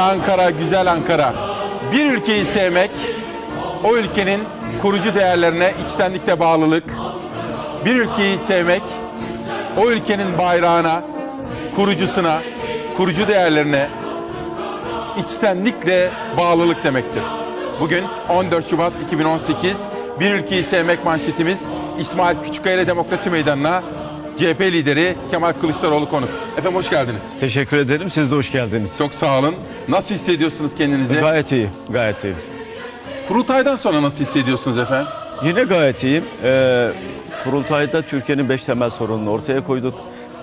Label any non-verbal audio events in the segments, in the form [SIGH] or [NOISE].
Ankara, Ankara, güzel Ankara. Bir ülkeyi sevmek, o ülkenin kurucu değerlerine içtenlikle bağlılık, bir ülkeyi sevmek, o ülkenin bayrağına, kurucusuna, kurucu değerlerine içtenlikle bağlılık demektir. Bugün 14 Şubat 2018 Bir Ülkeyi Sevmek manşetimiz İsmail Küçükkaya ile Demokrasi Meydanı'na CHP lideri Kemal Kılıçdaroğlu konuk. Efendim hoş geldiniz. Teşekkür ederim. Siz de hoş geldiniz. Çok sağ olun. Nasıl hissediyorsunuz kendinizi? Gayet iyi. Gayet iyi. Kurultaydan sonra nasıl hissediyorsunuz efendim? Yine gayet iyiyim. Ee, kurultayda Türkiye'nin beş temel sorununu ortaya koyduk.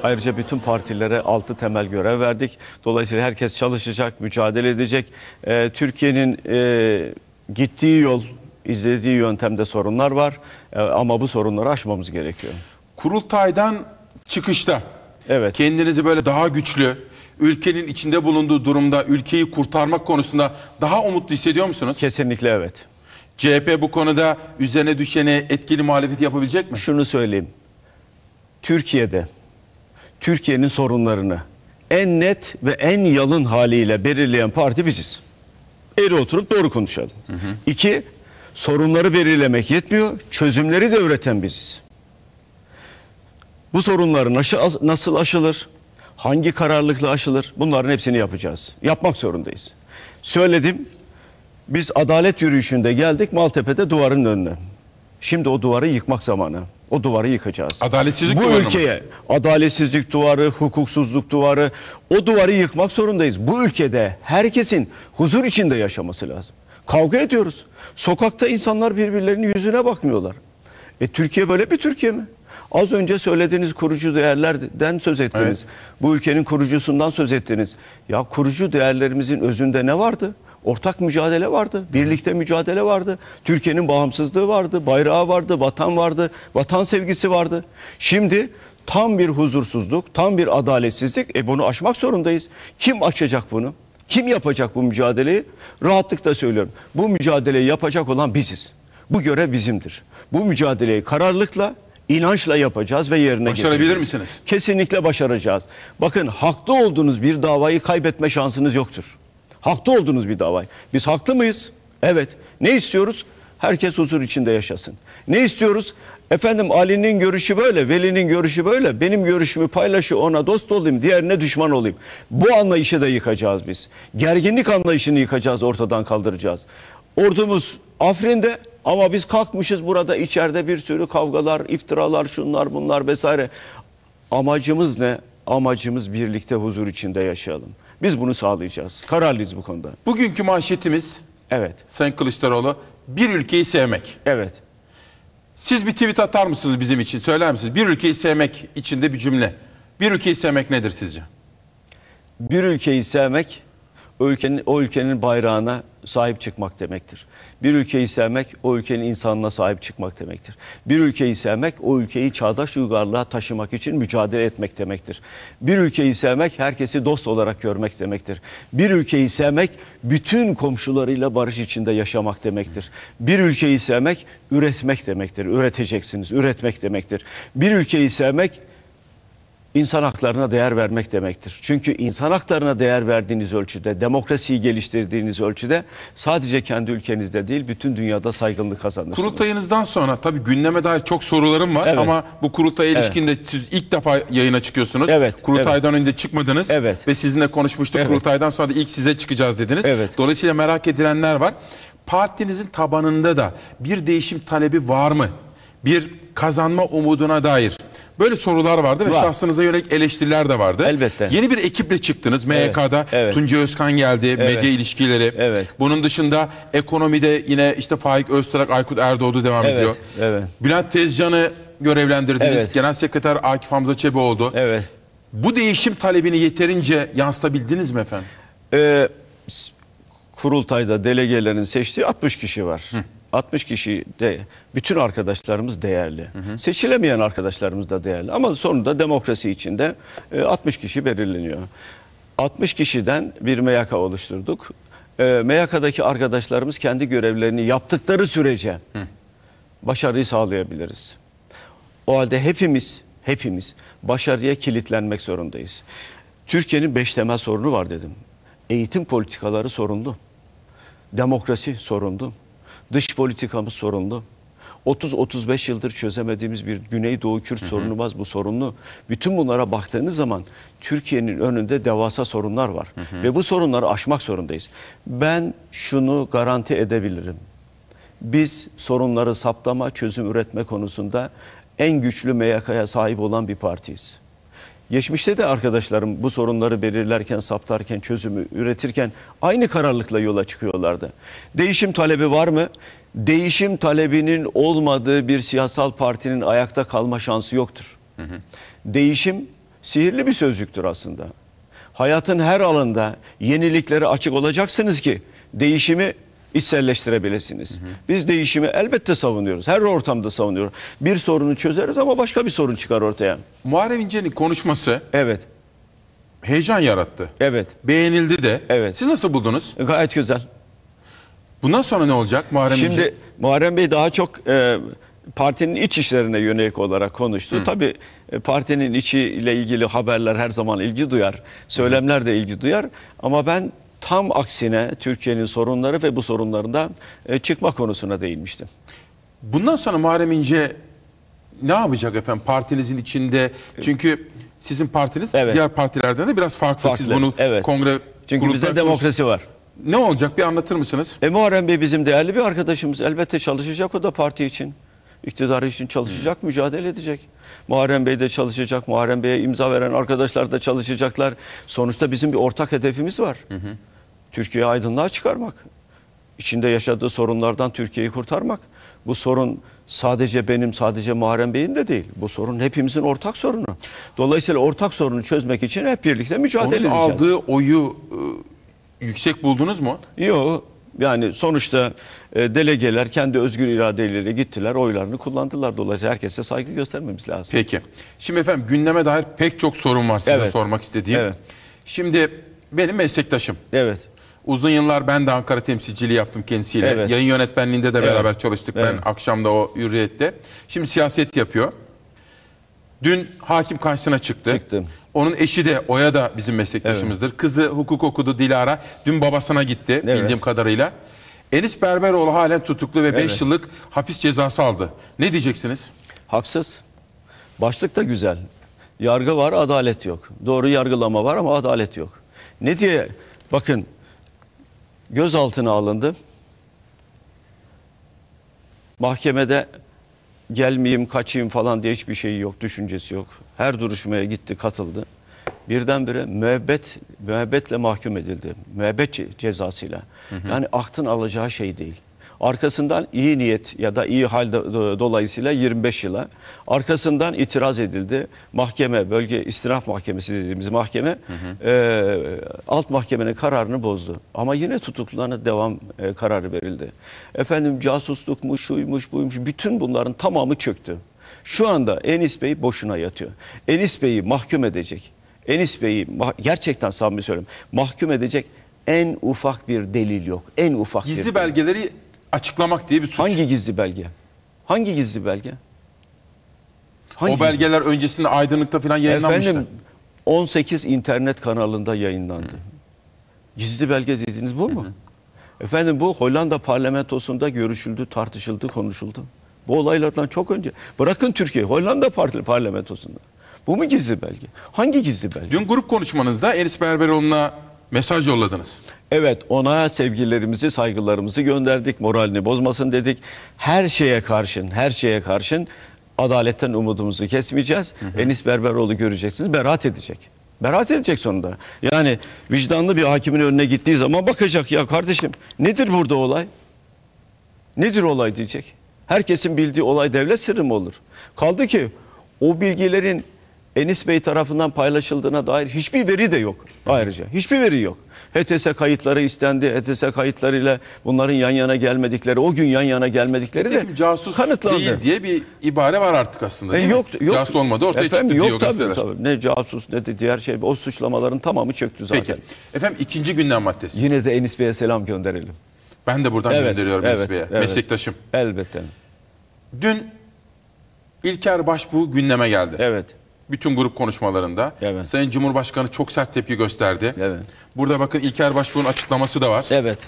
Ayrıca bütün partilere altı temel görev verdik. Dolayısıyla herkes çalışacak, mücadele edecek. Ee, Türkiye'nin e, gittiği yol, izlediği yöntemde sorunlar var. Ee, ama bu sorunları aşmamız gerekiyor kurultaydan çıkışta evet. kendinizi böyle daha güçlü, ülkenin içinde bulunduğu durumda ülkeyi kurtarmak konusunda daha umutlu hissediyor musunuz? Kesinlikle evet. CHP bu konuda üzerine düşeni etkili muhalefet yapabilecek mi? Şunu söyleyeyim. Türkiye'de Türkiye'nin sorunlarını en net ve en yalın haliyle belirleyen parti biziz. Eğri oturup doğru konuşalım. Hı hı. İki, sorunları belirlemek yetmiyor, çözümleri de üreten biziz. Bu sorunlar nasıl aşılır? Hangi kararlılıkla aşılır? Bunların hepsini yapacağız. Yapmak zorundayız. Söyledim. Biz adalet yürüyüşünde geldik Maltepe'de duvarın önüne. Şimdi o duvarı yıkmak zamanı. O duvarı yıkacağız. Adaletsizlik Bu ülkeye mı? adaletsizlik duvarı, hukuksuzluk duvarı o duvarı yıkmak zorundayız. Bu ülkede herkesin huzur içinde yaşaması lazım. Kavga ediyoruz. Sokakta insanlar birbirlerinin yüzüne bakmıyorlar. E Türkiye böyle bir Türkiye mi? Az önce söylediğiniz kurucu değerlerden söz ettiniz. Evet. Bu ülkenin kurucusundan söz ettiniz. Ya kurucu değerlerimizin özünde ne vardı? Ortak mücadele vardı, birlikte mücadele vardı. Türkiye'nin bağımsızlığı vardı, bayrağı vardı, vatan vardı, vatan sevgisi vardı. Şimdi tam bir huzursuzluk, tam bir adaletsizlik. E bunu aşmak zorundayız. Kim açacak bunu? Kim yapacak bu mücadeleyi? Rahatlıkla söylüyorum. Bu mücadeleyi yapacak olan biziz. Bu görev bizimdir. Bu mücadeleyi kararlılıkla inançla yapacağız ve yerine Başarabilir getireceğiz. misiniz? Kesinlikle başaracağız. Bakın haklı olduğunuz bir davayı kaybetme şansınız yoktur. Haklı olduğunuz bir davayı. Biz haklı mıyız? Evet. Ne istiyoruz? Herkes huzur içinde yaşasın. Ne istiyoruz? Efendim Ali'nin görüşü böyle, Veli'nin görüşü böyle. Benim görüşümü paylaşı ona dost olayım, diğerine düşman olayım. Bu anlayışı da yıkacağız biz. Gerginlik anlayışını yıkacağız, ortadan kaldıracağız. Ordumuz Afrin'de, ama biz kalkmışız burada içeride bir sürü kavgalar, iftiralar, şunlar bunlar vesaire. Amacımız ne? Amacımız birlikte huzur içinde yaşayalım. Biz bunu sağlayacağız. Kararlıyız bu konuda. Bugünkü manşetimiz Evet. Sayın Kılıçdaroğlu bir ülkeyi sevmek. Evet. Siz bir tweet atar mısınız bizim için? Söyler misiniz? Bir ülkeyi sevmek içinde bir cümle. Bir ülkeyi sevmek nedir sizce? Bir ülkeyi sevmek ülkenin o ülkenin bayrağına sahip çıkmak demektir. Bir ülkeyi sevmek o ülkenin insanına sahip çıkmak demektir. Bir ülkeyi sevmek o ülkeyi çağdaş uygarlığa taşımak için mücadele etmek demektir. Bir ülkeyi sevmek herkesi dost olarak görmek demektir. Bir ülkeyi sevmek bütün komşularıyla barış içinde yaşamak demektir. Bir ülkeyi sevmek üretmek demektir. Üreteceksiniz, üretmek demektir. Bir ülkeyi sevmek insan haklarına değer vermek demektir. Çünkü insan haklarına değer verdiğiniz ölçüde, demokrasiyi geliştirdiğiniz ölçüde sadece kendi ülkenizde değil bütün dünyada saygınlık kazanırsınız. Kurultayınızdan sonra tabii gündeme dair çok sorularım var evet. ama bu kurultaya ilişkinde evet. siz ilk defa yayına çıkıyorsunuz. Evet. Kurultaydan evet. önce çıkmadınız evet. ve sizinle konuşmuştuk. Evet. Kurultaydan sonra da ilk size çıkacağız dediniz. Evet. Dolayısıyla merak edilenler var. Partinizin tabanında da bir değişim talebi var mı? Bir kazanma umuduna dair Böyle sorular vardı ve şahsınıza yönelik eleştiriler de vardı. Elbette. Yeni bir ekiple çıktınız MYK'da. Evet. Tunca Özkan geldi, medya ilişkileri. Evet. Bunun dışında ekonomide yine işte Faik Öztürk, Aykut Erdoğdu devam Evet, ediyor. evet. Bülent Tezcan'ı görevlendirdiniz. Evet. Genel Sekreter Akif Hamza oldu. Evet. Bu değişim talebini yeterince yansıtabildiniz mi efendim? Ee, kurultayda delegelerin seçtiği 60 kişi var. 60 kişi de bütün arkadaşlarımız değerli. Hı hı. Seçilemeyen arkadaşlarımız da değerli. Ama sonunda demokrasi içinde 60 e, kişi belirleniyor. 60 kişiden bir MYK oluşturduk. E, MYK'daki arkadaşlarımız kendi görevlerini yaptıkları sürece hı. başarıyı sağlayabiliriz. O halde hepimiz, hepimiz başarıya kilitlenmek zorundayız. Türkiye'nin beş temel sorunu var dedim. Eğitim politikaları sorundu. Demokrasi sorundu. Dış politikamız sorunlu. 30-35 yıldır çözemediğimiz bir Güneydoğu Kürt hı hı. sorunumuz bu sorunlu. Bütün bunlara baktığınız zaman Türkiye'nin önünde devasa sorunlar var. Hı hı. Ve bu sorunları aşmak zorundayız. Ben şunu garanti edebilirim. Biz sorunları saptama, çözüm üretme konusunda en güçlü MYK'ya sahip olan bir partiyiz. Geçmişte de arkadaşlarım bu sorunları belirlerken, saptarken, çözümü üretirken aynı kararlılıkla yola çıkıyorlardı. Değişim talebi var mı? Değişim talebinin olmadığı bir siyasal partinin ayakta kalma şansı yoktur. Hı hı. Değişim sihirli bir sözcüktür aslında. Hayatın her alanda yeniliklere açık olacaksınız ki değişimi içselleştirebilirsiniz. Hı hı. Biz değişimi elbette savunuyoruz. Her ortamda savunuyoruz. Bir sorunu çözeriz ama başka bir sorun çıkar ortaya. Muharrem İnce'nin konuşması Evet. heyecan yarattı. Evet. Beğenildi de. Evet. Siz nasıl buldunuz? Gayet güzel. Bundan sonra ne olacak Muharrem Şimdi İnce? Muharrem Bey daha çok e, partinin iç işlerine yönelik olarak konuştu. Tabii e, partinin içiyle ilgili haberler her zaman ilgi duyar. Söylemler de ilgi duyar. Ama ben tam aksine Türkiye'nin sorunları ve bu sorunlarından e, çıkma konusuna değinmiştim. Bundan sonra Muharrem İnce ne yapacak efendim partinizin içinde? Çünkü sizin partiniz Evet. diğer partilerden de biraz farklı. Siz bunu evet. kongre Çünkü kurultay- demokrasi var. Ne olacak bir anlatır mısınız? E Muharrem Bey bizim değerli bir arkadaşımız. Elbette çalışacak o da parti için. iktidar için çalışacak, hmm. mücadele edecek. Muharrem Bey de çalışacak. Muharrem Bey'e imza veren arkadaşlar da çalışacaklar. Sonuçta bizim bir ortak hedefimiz var. Türkiye'yi aydınlığa çıkarmak, içinde yaşadığı sorunlardan Türkiye'yi kurtarmak. Bu sorun sadece benim, sadece Muharrem Bey'in de değil. Bu sorun hepimizin ortak sorunu. Dolayısıyla ortak sorunu çözmek için hep birlikte mücadele Onun edeceğiz. aldığı oyu e, yüksek buldunuz mu? Yok. Yani sonuçta e, delegeler kendi özgür iradeleriyle gittiler, oylarını kullandılar. Dolayısıyla herkese saygı göstermemiz lazım. Peki. Şimdi efendim gündeme dair pek çok sorun var size Evet. sormak istediğim. Evet. Şimdi benim meslektaşım. Evet. Uzun yıllar ben de Ankara temsilciliği yaptım kendisiyle. Evet. Yayın yönetmenliğinde de evet. beraber çalıştık evet. ben akşamda o hürriyette. Şimdi siyaset yapıyor. Dün hakim karşısına çıktı. Çıktım. Onun eşi de Oya da bizim meslektaşımızdır. Evet. Kızı hukuk okudu Dilara. Dün babasına gitti evet. bildiğim kadarıyla. Enis Berberoğlu halen tutuklu ve 5 evet. yıllık hapis cezası aldı. Ne diyeceksiniz? Haksız. Başlık da güzel. Yargı var, adalet yok. Doğru yargılama var ama adalet yok. Ne diye bakın gözaltına alındı. Mahkemede gelmeyeyim, kaçayım falan diye hiçbir şey yok, düşüncesi yok. Her duruşmaya gitti, katıldı. Birdenbire müebbet, müebbetle mahkum edildi. Müebbet cezasıyla. Hı hı. Yani aklın alacağı şey değil. Arkasından iyi niyet ya da iyi hal dolayısıyla 25 yıla. Arkasından itiraz edildi. Mahkeme, bölge istinaf mahkemesi dediğimiz mahkeme hı hı. E, alt mahkemenin kararını bozdu. Ama yine tutuklularına devam e, kararı verildi. Efendim casuslukmuş, şuymuş, buymuş bütün bunların tamamı çöktü. Şu anda Enis Bey boşuna yatıyor. Enis Bey'i mahkum edecek. Enis Bey'i gerçekten samimi söylüyorum. Mahkum edecek en ufak bir delil yok. En ufak Gizli bir delil. belgeleri açıklamak diye bir suç. Hangi gizli belge? Hangi gizli belge? Hangi o belgeler gizli? öncesinde aydınlıkta falan yayınlanmıştı. Efendim 18 internet kanalında yayınlandı. Gizli belge dediğiniz bu mu? Efendim bu Hollanda parlamentosunda görüşüldü, tartışıldı, konuşuldu. Bu olaylardan çok önce. Bırakın Türkiye, Hollanda parlamentosunda. Bu mu gizli belge? Hangi gizli belge? Dün grup konuşmanızda Enis Berberoğlu'na mesaj yolladınız. Evet ona sevgilerimizi, saygılarımızı gönderdik. Moralini bozmasın dedik. Her şeye karşın, her şeye karşın adaletten umudumuzu kesmeyeceğiz. Hı hı. Enis Berberoğlu göreceksiniz berat edecek. berat edecek sonunda. Yani vicdanlı bir hakimin önüne gittiği zaman bakacak ya kardeşim nedir burada olay? Nedir olay diyecek. Herkesin bildiği olay devlet sırrı mı olur? Kaldı ki o bilgilerin Enis Bey tarafından paylaşıldığına dair hiçbir veri de yok ayrıca. Hiçbir veri yok. HTS kayıtları istendi. HTS kayıtlarıyla bunların yan yana gelmedikleri, o gün yan yana gelmedikleri de Nitekim casus kanıtlandı. değil diye bir ibare var artık aslında. E, yok, yok. Casus olmadı ortaya Efendim, çıktı yok, diyor tabii, Tabii. Ne casus ne de diğer şey. O suçlamaların tamamı çöktü zaten. Peki. Efendim ikinci gündem maddesi. Yine de Enis Bey'e selam gönderelim. Ben de buradan evet, gönderiyorum evet, Enis Bey'e. Evet. Meslektaşım. Elbette. Dün İlker Başbuğ gündeme geldi. Evet bütün grup konuşmalarında. Evet. Sayın Cumhurbaşkanı çok sert tepki gösterdi. Evet. Burada bakın İlker Başbuğ'un açıklaması da var. Evet.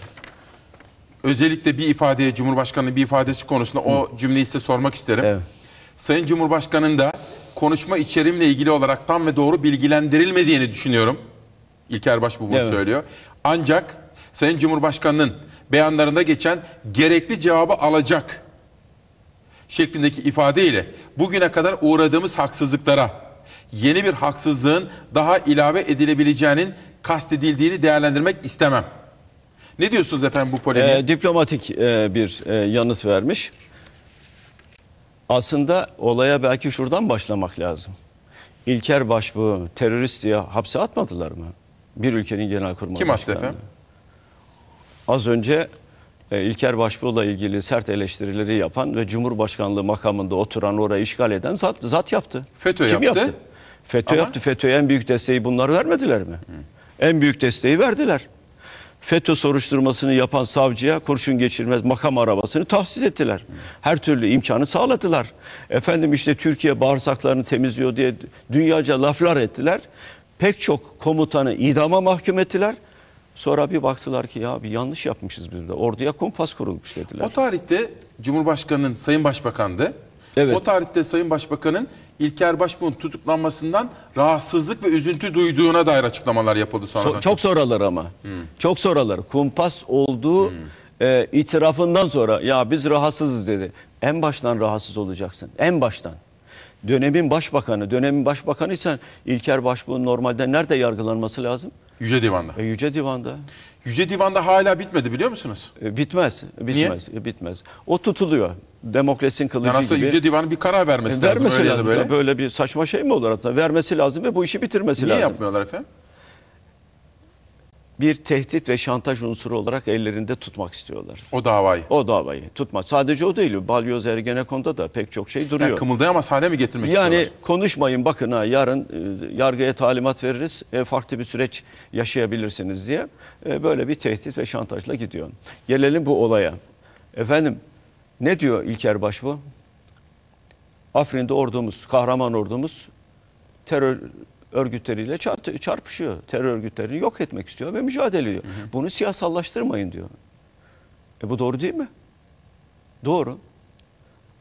Özellikle bir ifadeye Cumhurbaşkanı'nın bir ifadesi konusunda Hı. o cümleyi size sormak isterim. Evet. Sayın Cumhurbaşkanı'nın da konuşma içerimle ilgili olarak tam ve doğru bilgilendirilmediğini düşünüyorum. İlker Başbuğ bunu evet. söylüyor. Ancak Sayın Cumhurbaşkanı'nın beyanlarında geçen gerekli cevabı alacak şeklindeki ifadeyle bugüne kadar uğradığımız haksızlıklara yeni bir haksızlığın daha ilave edilebileceğinin kastedildiğini değerlendirmek istemem. Ne diyorsunuz efendim bu polemiğe? Ee, diplomatik e, bir e, yanıt vermiş. Aslında olaya belki şuradan başlamak lazım. İlker Başbuğ terörist diye hapse atmadılar mı? Bir ülkenin genel kurmay Kim attı efendim? Az önce e, İlker Başbuğ'la ilgili sert eleştirileri yapan ve Cumhurbaşkanlığı makamında oturan orayı işgal eden zat, zat yaptı. FETÖ Kim yaptı? yaptı? FETÖ yaptı. FETÖ'ye en büyük desteği bunlar vermediler mi? Hı. En büyük desteği verdiler. FETÖ soruşturmasını yapan savcıya kurşun geçirmez makam arabasını tahsis ettiler. Her türlü imkanı sağladılar. Efendim işte Türkiye bağırsaklarını temizliyor diye dünyaca laflar ettiler. Pek çok komutanı idama mahkum ettiler. Sonra bir baktılar ki ya bir yanlış yapmışız biz de. Orduya kompas kurulmuş dediler. O tarihte Cumhurbaşkanı'nın Sayın Başbakan'dı. Evet. O tarihte Sayın Başbakan'ın İlker Başbuğ'un tutuklanmasından rahatsızlık ve üzüntü duyduğuna dair açıklamalar yapıldı sonradan. So, çok soralar ama. Hmm. Çok soralar. Kumpas olduğu hmm. e, itirafından sonra ya biz rahatsızız dedi. En baştan rahatsız olacaksın. En baştan. Dönemin başbakanı, dönemin başbakanıysan İlker Başbuğ'un normalde nerede yargılanması lazım? Yüce Divan'da. E, Yüce Divan'da. Yüce Divan'da hala bitmedi biliyor musunuz? E, bitmez. Bitmez. Niye? E, bitmez. O tutuluyor. Demokrasinin kılıcı yani aslında gibi. Yüce Divan'ın bir karar vermesi, vermesi lazım. Öyle lazım. ya da böyle. Böyle bir saçma şey mi olur hatta? Vermesi lazım ve bu işi bitirmesi Niye lazım. Niye yapmıyorlar efendim? bir tehdit ve şantaj unsuru olarak ellerinde tutmak istiyorlar. O davayı. O davayı tutmak. Sadece o değil. Balyoz Ergenekon'da da pek çok şey duruyor. Yani ama sahne mi getirmek yani istiyorlar? Yani konuşmayın bakın ha yarın e, yargıya talimat veririz. E, farklı bir süreç yaşayabilirsiniz diye. E, böyle bir tehdit ve şantajla gidiyor. Gelelim bu olaya. Efendim ne diyor İlker Başbu? Afrin'de ordumuz, kahraman ordumuz terör örgütleriyle çarpışıyor. Terör örgütlerini yok etmek istiyor ve mücadele ediyor. Hı hı. Bunu siyasallaştırmayın diyor. E bu doğru değil mi? Doğru.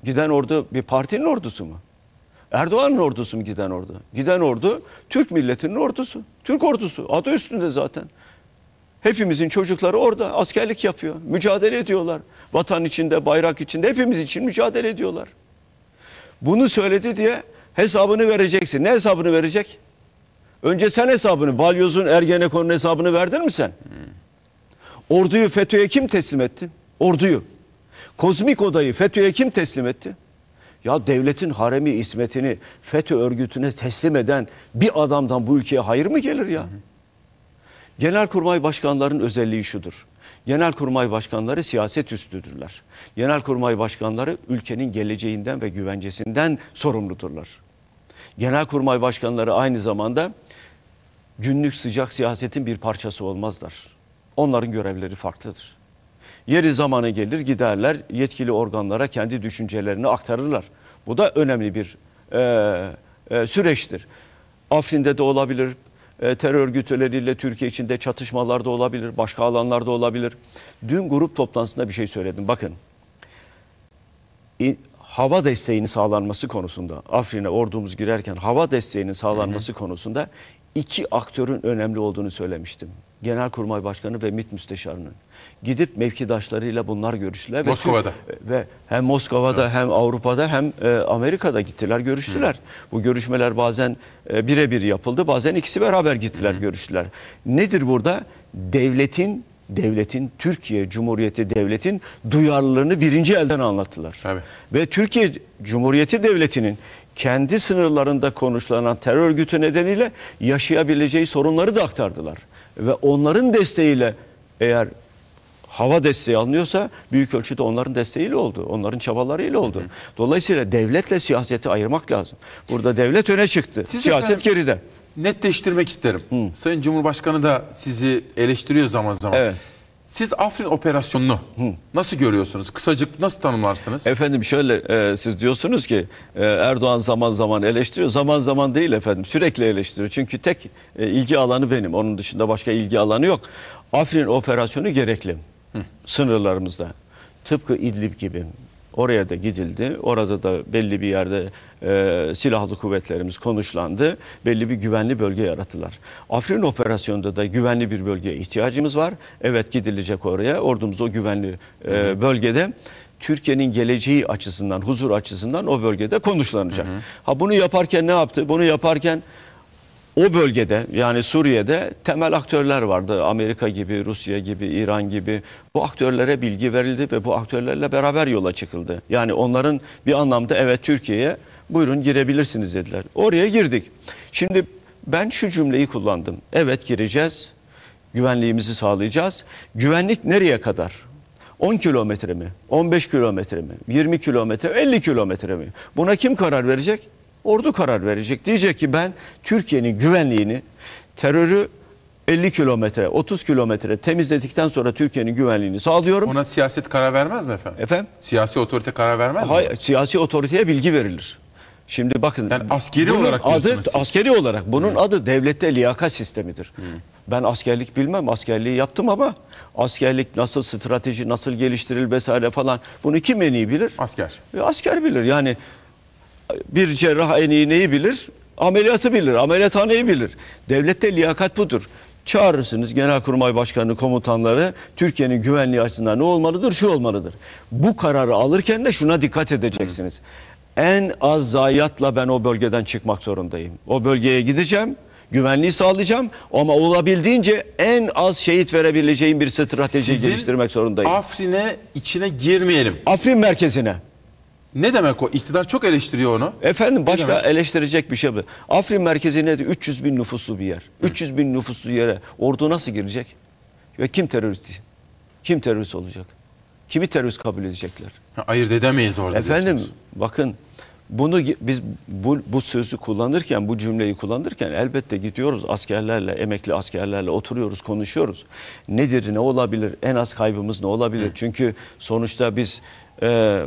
Giden ordu bir partinin ordusu mu? Erdoğan'ın ordusu mu giden ordu? Giden ordu Türk milletinin ordusu. Türk ordusu. Adı üstünde zaten. Hepimizin çocukları orada askerlik yapıyor. Mücadele ediyorlar. Vatan içinde, bayrak içinde hepimiz için mücadele ediyorlar. Bunu söyledi diye hesabını vereceksin. Ne hesabını verecek? Önce sen hesabını, Balyoz'un Ergenekon'un hesabını verdin mi sen? Orduyu FETÖ'ye kim teslim etti? Orduyu. Kozmik odayı FETÖ'ye kim teslim etti? Ya devletin haremi ismetini FETÖ örgütüne teslim eden bir adamdan bu ülkeye hayır mı gelir ya? Hı hı. Genelkurmay başkanların özelliği şudur. Genelkurmay başkanları siyaset üstüdürler. Genelkurmay başkanları ülkenin geleceğinden ve güvencesinden sorumludurlar. Genelkurmay başkanları aynı zamanda günlük sıcak siyasetin bir parçası olmazlar. Onların görevleri farklıdır. Yeri zamanı gelir giderler yetkili organlara kendi düşüncelerini aktarırlar. Bu da önemli bir e, e, süreçtir. Afrin'de de olabilir, e, terör örgütleriyle Türkiye içinde çatışmalarda olabilir, başka alanlarda olabilir. Dün grup toplantısında bir şey söyledim. Bakın, hava desteğinin sağlanması konusunda, Afrin'e ordumuz girerken hava desteğinin sağlanması hı hı. konusunda iki aktörün önemli olduğunu söylemiştim. Genelkurmay Başkanı ve MİT Müsteşarı'nın. Gidip mevkidaşlarıyla bunlar görüştüler. Moskova'da. Ve, ve hem Moskova'da evet. hem Avrupa'da hem e, Amerika'da gittiler görüştüler. Hı. Bu görüşmeler bazen e, birebir yapıldı bazen ikisi beraber gittiler Hı. görüştüler. Nedir burada? Devletin devletin, Türkiye Cumhuriyeti devletin duyarlılığını birinci elden anlattılar. Tabii. Ve Türkiye Cumhuriyeti devletinin kendi sınırlarında konuşlanan terör örgütü nedeniyle yaşayabileceği sorunları da aktardılar. Ve onların desteğiyle eğer hava desteği alınıyorsa büyük ölçüde onların desteğiyle oldu. Onların çabalarıyla oldu. Dolayısıyla devletle siyaseti ayırmak lazım. Burada devlet öne çıktı. Siz Siyaset efendim, geride. Netleştirmek isterim. Hı. Sayın Cumhurbaşkanı da sizi eleştiriyor zaman zaman. Evet. Siz Afrin operasyonunu nasıl görüyorsunuz? Kısacık nasıl tanımlarsınız? Efendim şöyle e, siz diyorsunuz ki e, Erdoğan zaman zaman eleştiriyor. Zaman zaman değil efendim sürekli eleştiriyor. Çünkü tek e, ilgi alanı benim. Onun dışında başka ilgi alanı yok. Afrin operasyonu gerekli. Hı. Sınırlarımızda. Tıpkı İdlib gibi Oraya da gidildi. Orada da belli bir yerde e, silahlı kuvvetlerimiz konuşlandı. Belli bir güvenli bölge yarattılar. Afrin operasyonunda da güvenli bir bölgeye ihtiyacımız var. Evet gidilecek oraya. Ordumuz o güvenli e, bölgede. Türkiye'nin geleceği açısından, huzur açısından o bölgede konuşlanacak. Hı hı. Ha bunu yaparken ne yaptı? Bunu yaparken o bölgede yani Suriye'de temel aktörler vardı. Amerika gibi, Rusya gibi, İran gibi bu aktörlere bilgi verildi ve bu aktörlerle beraber yola çıkıldı. Yani onların bir anlamda evet Türkiye'ye buyurun girebilirsiniz dediler. Oraya girdik. Şimdi ben şu cümleyi kullandım. Evet gireceğiz, güvenliğimizi sağlayacağız. Güvenlik nereye kadar? 10 kilometre mi? 15 kilometre mi? 20 kilometre, 50 kilometre mi? Buna kim karar verecek? Ordu karar verecek. Diyecek ki ben Türkiye'nin güvenliğini, terörü 50 kilometre, 30 kilometre temizledikten sonra Türkiye'nin güvenliğini sağlıyorum. Ona siyaset karar vermez mi efendim? Efendim? Siyasi otorite karar vermez mi? Hayır, siyasi otoriteye bilgi verilir. Şimdi bakın. Yani askeri bunun olarak adı siz. askeri olarak bunun hmm. adı devlette liyakat sistemidir. Hmm. Ben askerlik bilmem, askerliği yaptım ama askerlik nasıl strateji nasıl geliştirilir vesaire falan bunu kim en iyi bilir? Asker. E, asker bilir. Yani bir cerrah en iyi neyi bilir? Ameliyatı bilir, ameliyathaneyi bilir. Devlette liyakat budur. Çağırırsınız Genelkurmay Başkanı, komutanları Türkiye'nin güvenliği açısından ne olmalıdır? Şu olmalıdır. Bu kararı alırken de şuna dikkat edeceksiniz. En az zayiatla ben o bölgeden çıkmak zorundayım. O bölgeye gideceğim güvenliği sağlayacağım ama olabildiğince en az şehit verebileceğim bir strateji Sizin geliştirmek zorundayım. Afrin'e içine girmeyelim. Afrin merkezine. Ne demek o? İktidar çok eleştiriyor onu. Efendim başka demek? eleştirecek bir şey mi? Afrin merkezi nedir? 300 bin nüfuslu bir yer. Hı. 300 bin nüfuslu yere ordu nasıl girecek? Ve kim terörist? Kim terörist olacak? Kimi terörist kabul edecekler? Hayır dedemeyiz orada Efendim diyorsunuz. bakın bunu biz bu, bu sözü kullanırken, bu cümleyi kullanırken elbette gidiyoruz askerlerle, emekli askerlerle oturuyoruz, konuşuyoruz. Nedir, ne olabilir, en az kaybımız ne olabilir? Hı. Çünkü sonuçta biz e,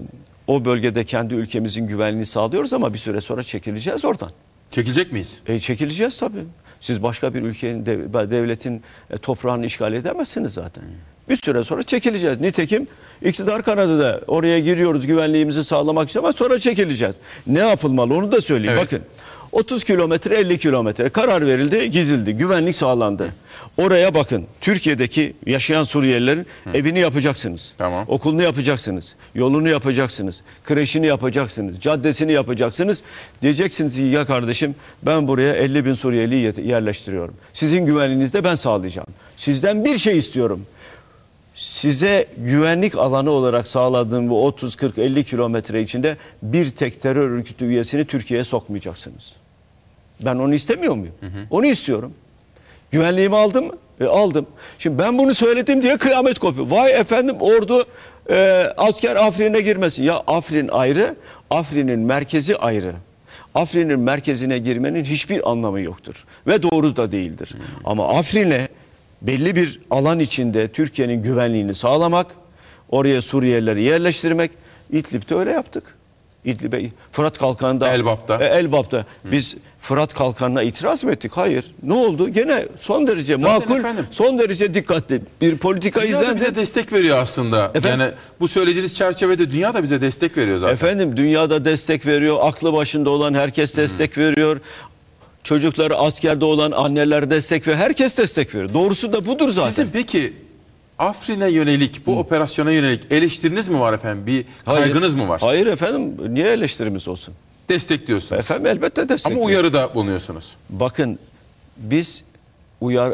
o bölgede kendi ülkemizin güvenliğini sağlıyoruz ama bir süre sonra çekileceğiz oradan. Çekilecek miyiz? E, çekileceğiz tabii. Siz başka bir ülkenin, devletin e, toprağını işgal edemezsiniz zaten. Bir süre sonra çekileceğiz. Nitekim iktidar kanadı da oraya giriyoruz güvenliğimizi sağlamak için ama sonra çekileceğiz. Ne yapılmalı onu da söyleyeyim. Evet. Bakın 30 kilometre 50 kilometre karar verildi gidildi güvenlik sağlandı. Oraya bakın Türkiye'deki yaşayan Suriyelilerin evini yapacaksınız. Tamam. Okulunu yapacaksınız. Yolunu yapacaksınız. Kreşini yapacaksınız. Caddesini yapacaksınız. Diyeceksiniz ki ya kardeşim ben buraya 50 bin Suriyeli yerleştiriyorum. Sizin güvenliğinizde ben sağlayacağım. Sizden bir şey istiyorum size güvenlik alanı olarak sağladığım bu 30 40 50 kilometre içinde bir tek terör örgütü üyesini Türkiye'ye sokmayacaksınız. Ben onu istemiyor muyum? Hı hı. Onu istiyorum. Güvenliğimi aldım mı? E, aldım. Şimdi ben bunu söyledim diye kıyamet kopuyor. Vay efendim ordu e, asker Afrin'e girmesin. Ya Afrin ayrı, Afrin'in merkezi ayrı. Afrin'in merkezine girmenin hiçbir anlamı yoktur. Ve doğru da değildir. Hı hı. Ama Afrin'e belli bir alan içinde Türkiye'nin güvenliğini sağlamak, oraya Suriyelileri yerleştirmek. İdlib'de öyle yaptık. İdlib'e Fırat Kalkanı'nda Elbap'ta. E, Elbap'ta. Hı. Biz Fırat Kalkanı'na itiraz mı ettik? Hayır. Ne oldu? Gene son derece Zaten makul, efendim, son derece dikkatli bir politika dünya izlendi. Dünya bize destek veriyor aslında. Efendim? Yani bu söylediğiniz çerçevede dünya da bize destek veriyor zaten. Efendim dünya da destek veriyor. Aklı başında olan herkes destek Hı. veriyor. Çocukları askerde olan anneler destek ve herkes destek verir. Doğrusu da budur zaten. Sizin peki Afrin'e yönelik, bu Hı. operasyona yönelik eleştiriniz mi var efendim? Bir kaygınız Hayır. mı var? Hayır efendim. Niye eleştirimiz olsun? Destekliyorsunuz. Efendim elbette destekliyoruz. Ama uyarıda bulunuyorsunuz. Bakın biz uyar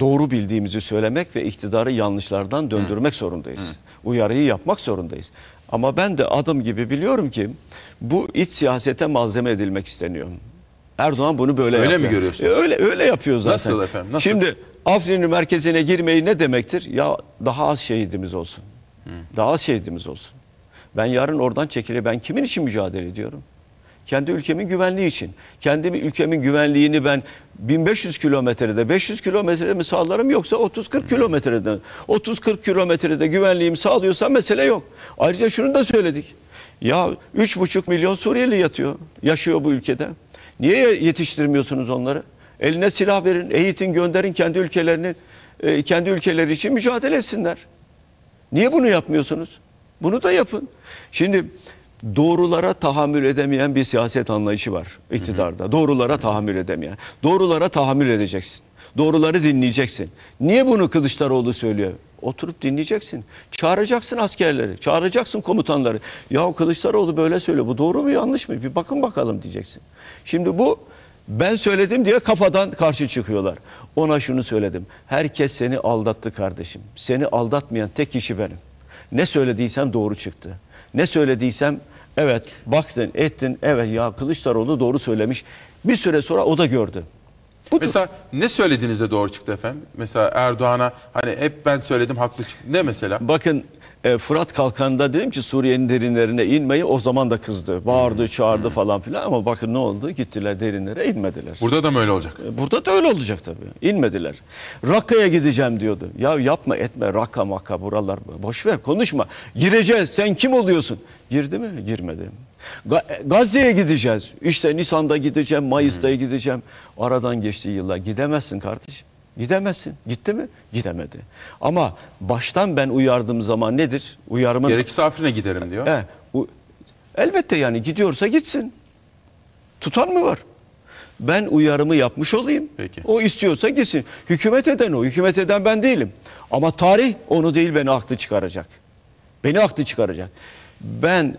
doğru bildiğimizi söylemek ve iktidarı yanlışlardan döndürmek Hı. zorundayız. Hı. Uyarıyı yapmak zorundayız. Ama ben de adım gibi biliyorum ki bu iç siyasete malzeme edilmek isteniyor. Erdoğan bunu böyle öyle yapıyor. mi görüyorsunuz? E, öyle öyle yapıyor zaten. Nasıl efendim? Nasıl? Şimdi Afrin'in merkezine girmeyi ne demektir? Ya daha az şehidimiz olsun. Hı. Daha az şehidimiz olsun. Ben yarın oradan çekile ben kimin için mücadele ediyorum? Kendi ülkemin güvenliği için. Kendi ülkemin güvenliğini ben 1500 kilometrede, 500 kilometrede mi sağlarım yoksa 30-40 kilometrede. 30-40 kilometrede güvenliğimi sağlıyorsa mesele yok. Ayrıca şunu da söyledik. Ya 3,5 milyon Suriyeli yatıyor, yaşıyor bu ülkede. Niye yetiştirmiyorsunuz onları? Eline silah verin, eğitin, gönderin kendi ülkelerini, e, kendi ülkeleri için mücadele etsinler. Niye bunu yapmıyorsunuz? Bunu da yapın. Şimdi doğrulara tahammül edemeyen bir siyaset anlayışı var iktidarda. Doğrulara tahammül edemeyen. Doğrulara tahammül edeceksin. Doğruları dinleyeceksin. Niye bunu Kılıçdaroğlu söylüyor? Oturup dinleyeceksin. Çağıracaksın askerleri, çağıracaksın komutanları. Ya Kılıçdaroğlu böyle söylüyor. Bu doğru mu yanlış mı? Bir bakın bakalım diyeceksin. Şimdi bu ben söyledim diye kafadan karşı çıkıyorlar. Ona şunu söyledim. Herkes seni aldattı kardeşim. Seni aldatmayan tek kişi benim. Ne söylediysem doğru çıktı. Ne söylediysem evet baktın ettin evet ya Kılıçdaroğlu doğru söylemiş. Bir süre sonra o da gördü. Budur. Mesela ne söylediğinizde doğru çıktı efendim? Mesela Erdoğan'a hani hep ben söyledim haklı çıktı. Ne mesela? Bakın e, Fırat Kalkanı'nda dedim ki Suriye'nin derinlerine inmeyi o zaman da kızdı. Bağırdı, çağırdı falan filan ama bakın ne oldu? Gittiler derinlere inmediler. Burada da mı öyle olacak? E, burada da öyle olacak tabii. İnmediler. Rakka'ya gideceğim diyordu. Ya yapma etme Rakka makka buralar boş ver konuşma. Gireceğiz sen kim oluyorsun? Girdi mi? Girmedi. E, Gazze'ye gideceğiz. İşte Nisan'da gideceğim, Mayıs'ta gideceğim. Aradan geçti yıllar gidemezsin kardeşim. Gidemezsin. Gitti mi? Gidemedi. Ama baştan ben uyardığım zaman nedir? Uyarımın... Gerekirse Afrin'e giderim diyor. E, u... Elbette yani gidiyorsa gitsin. Tutan mı var? Ben uyarımı yapmış olayım. Peki. O istiyorsa gitsin. Hükümet eden o. Hükümet eden ben değilim. Ama tarih onu değil beni aklı çıkaracak. Beni aklı çıkaracak. Ben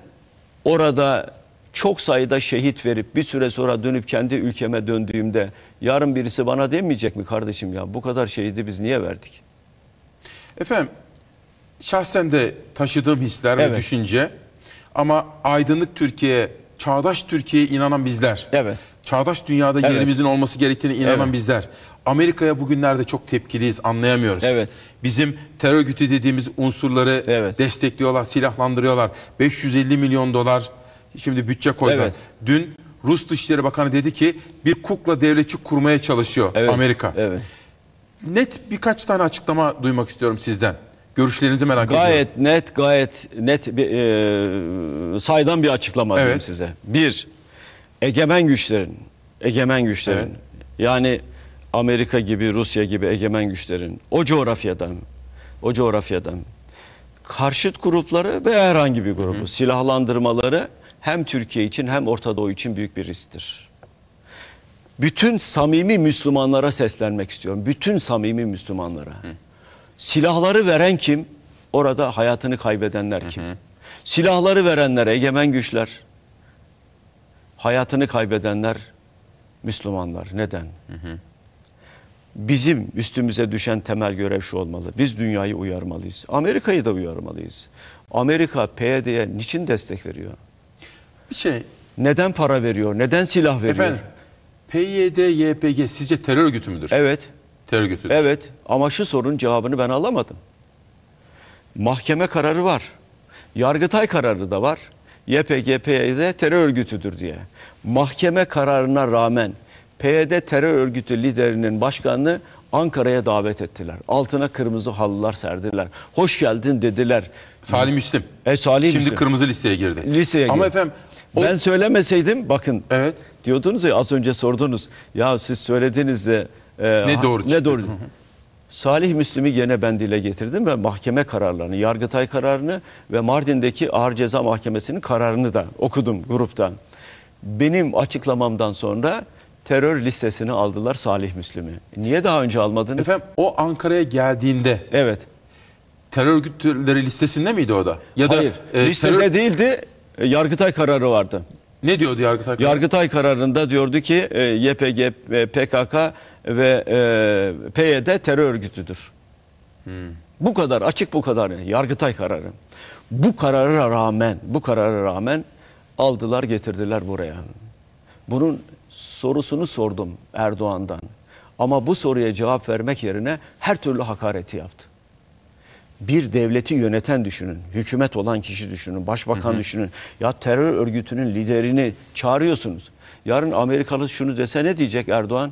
orada çok sayıda şehit verip bir süre sonra dönüp kendi ülkeme döndüğümde yarın birisi bana demeyecek mi kardeşim ya bu kadar şehidi biz niye verdik? Efendim şahsen de taşıdığım hisler evet. ve düşünce ama aydınlık Türkiye, çağdaş Türkiye'ye inanan bizler. Evet. Çağdaş dünyada evet. yerimizin olması gerektiğine inanan evet. bizler. Amerika'ya bugünlerde çok tepkiliyiz, anlayamıyoruz. Evet. Bizim terör örgütü dediğimiz unsurları evet. destekliyorlar, silahlandırıyorlar. 550 milyon dolar Şimdi bütçe koydular. Evet. Dün Rus Dışişleri Bakanı dedi ki bir kukla devletçi kurmaya çalışıyor evet. Amerika. Evet. Net birkaç tane açıklama duymak istiyorum sizden. Görüşlerinizi merak gayet ediyorum. Gayet net, gayet net bir, e, saydam bir açıklama evet. size. Bir, egemen güçlerin, egemen güçlerin evet. yani Amerika gibi, Rusya gibi egemen güçlerin o coğrafyadan, o coğrafyadan karşıt grupları ve herhangi bir grubu Hı. silahlandırmaları hem Türkiye için hem Orta Doğu için büyük bir risktir. Bütün samimi Müslümanlara seslenmek istiyorum. Bütün samimi Müslümanlara. Silahları veren kim? Orada hayatını kaybedenler kim? Silahları verenler egemen güçler. Hayatını kaybedenler Müslümanlar. Neden? Bizim üstümüze düşen temel görev şu olmalı. Biz dünyayı uyarmalıyız. Amerika'yı da uyarmalıyız. Amerika PYD'ye niçin destek veriyor? Bir şey. Neden para veriyor? Neden silah veriyor? Efendim PYD, YPG sizce terör örgütü müdür? Evet. Terör örgütü. Evet ama şu sorunun cevabını ben alamadım. Mahkeme kararı var. Yargıtay kararı da var. YPG, PYD terör örgütüdür diye. Mahkeme kararına rağmen PYD terör örgütü liderinin başkanını Ankara'ya davet ettiler. Altına kırmızı halılar serdiler. Hoş geldin dediler. Salim Üstüm. E, Salih Şimdi Müslim. kırmızı listeye girdi. Listeye girdi. Ama efendim ben söylemeseydim bakın. Evet. Diyordunuz ya az önce sordunuz. Ya siz söylediniz de e, ne doğru? Ha, ne doğru? Salih Müslim'i gene ben dile getirdim ve mahkeme kararlarını, Yargıtay kararını ve Mardin'deki Ağır Ceza Mahkemesi'nin kararını da okudum gruptan. Benim açıklamamdan sonra terör listesini aldılar Salih Müslim'i. Niye daha önce almadınız? Efendim o Ankara'ya geldiğinde Evet. terör örgütleri listesinde miydi o da? Ya Hayır, da, e, listede terör... değildi. E, Yargıtay kararı vardı. Ne diyordu Yargıtay kararı? Yargıtay kararında diyordu ki YPG, e, PKK ve PYD e, terör örgütüdür. Hmm. Bu kadar açık bu kadar Yargıtay kararı. Bu karara rağmen, bu karara rağmen aldılar getirdiler buraya. Bunun sorusunu sordum Erdoğan'dan. Ama bu soruya cevap vermek yerine her türlü hakareti yaptı bir devleti yöneten düşünün. Hükümet olan kişi düşünün. Başbakan hı hı. düşünün. Ya terör örgütünün liderini çağırıyorsunuz. Yarın Amerikalı şunu dese ne diyecek Erdoğan?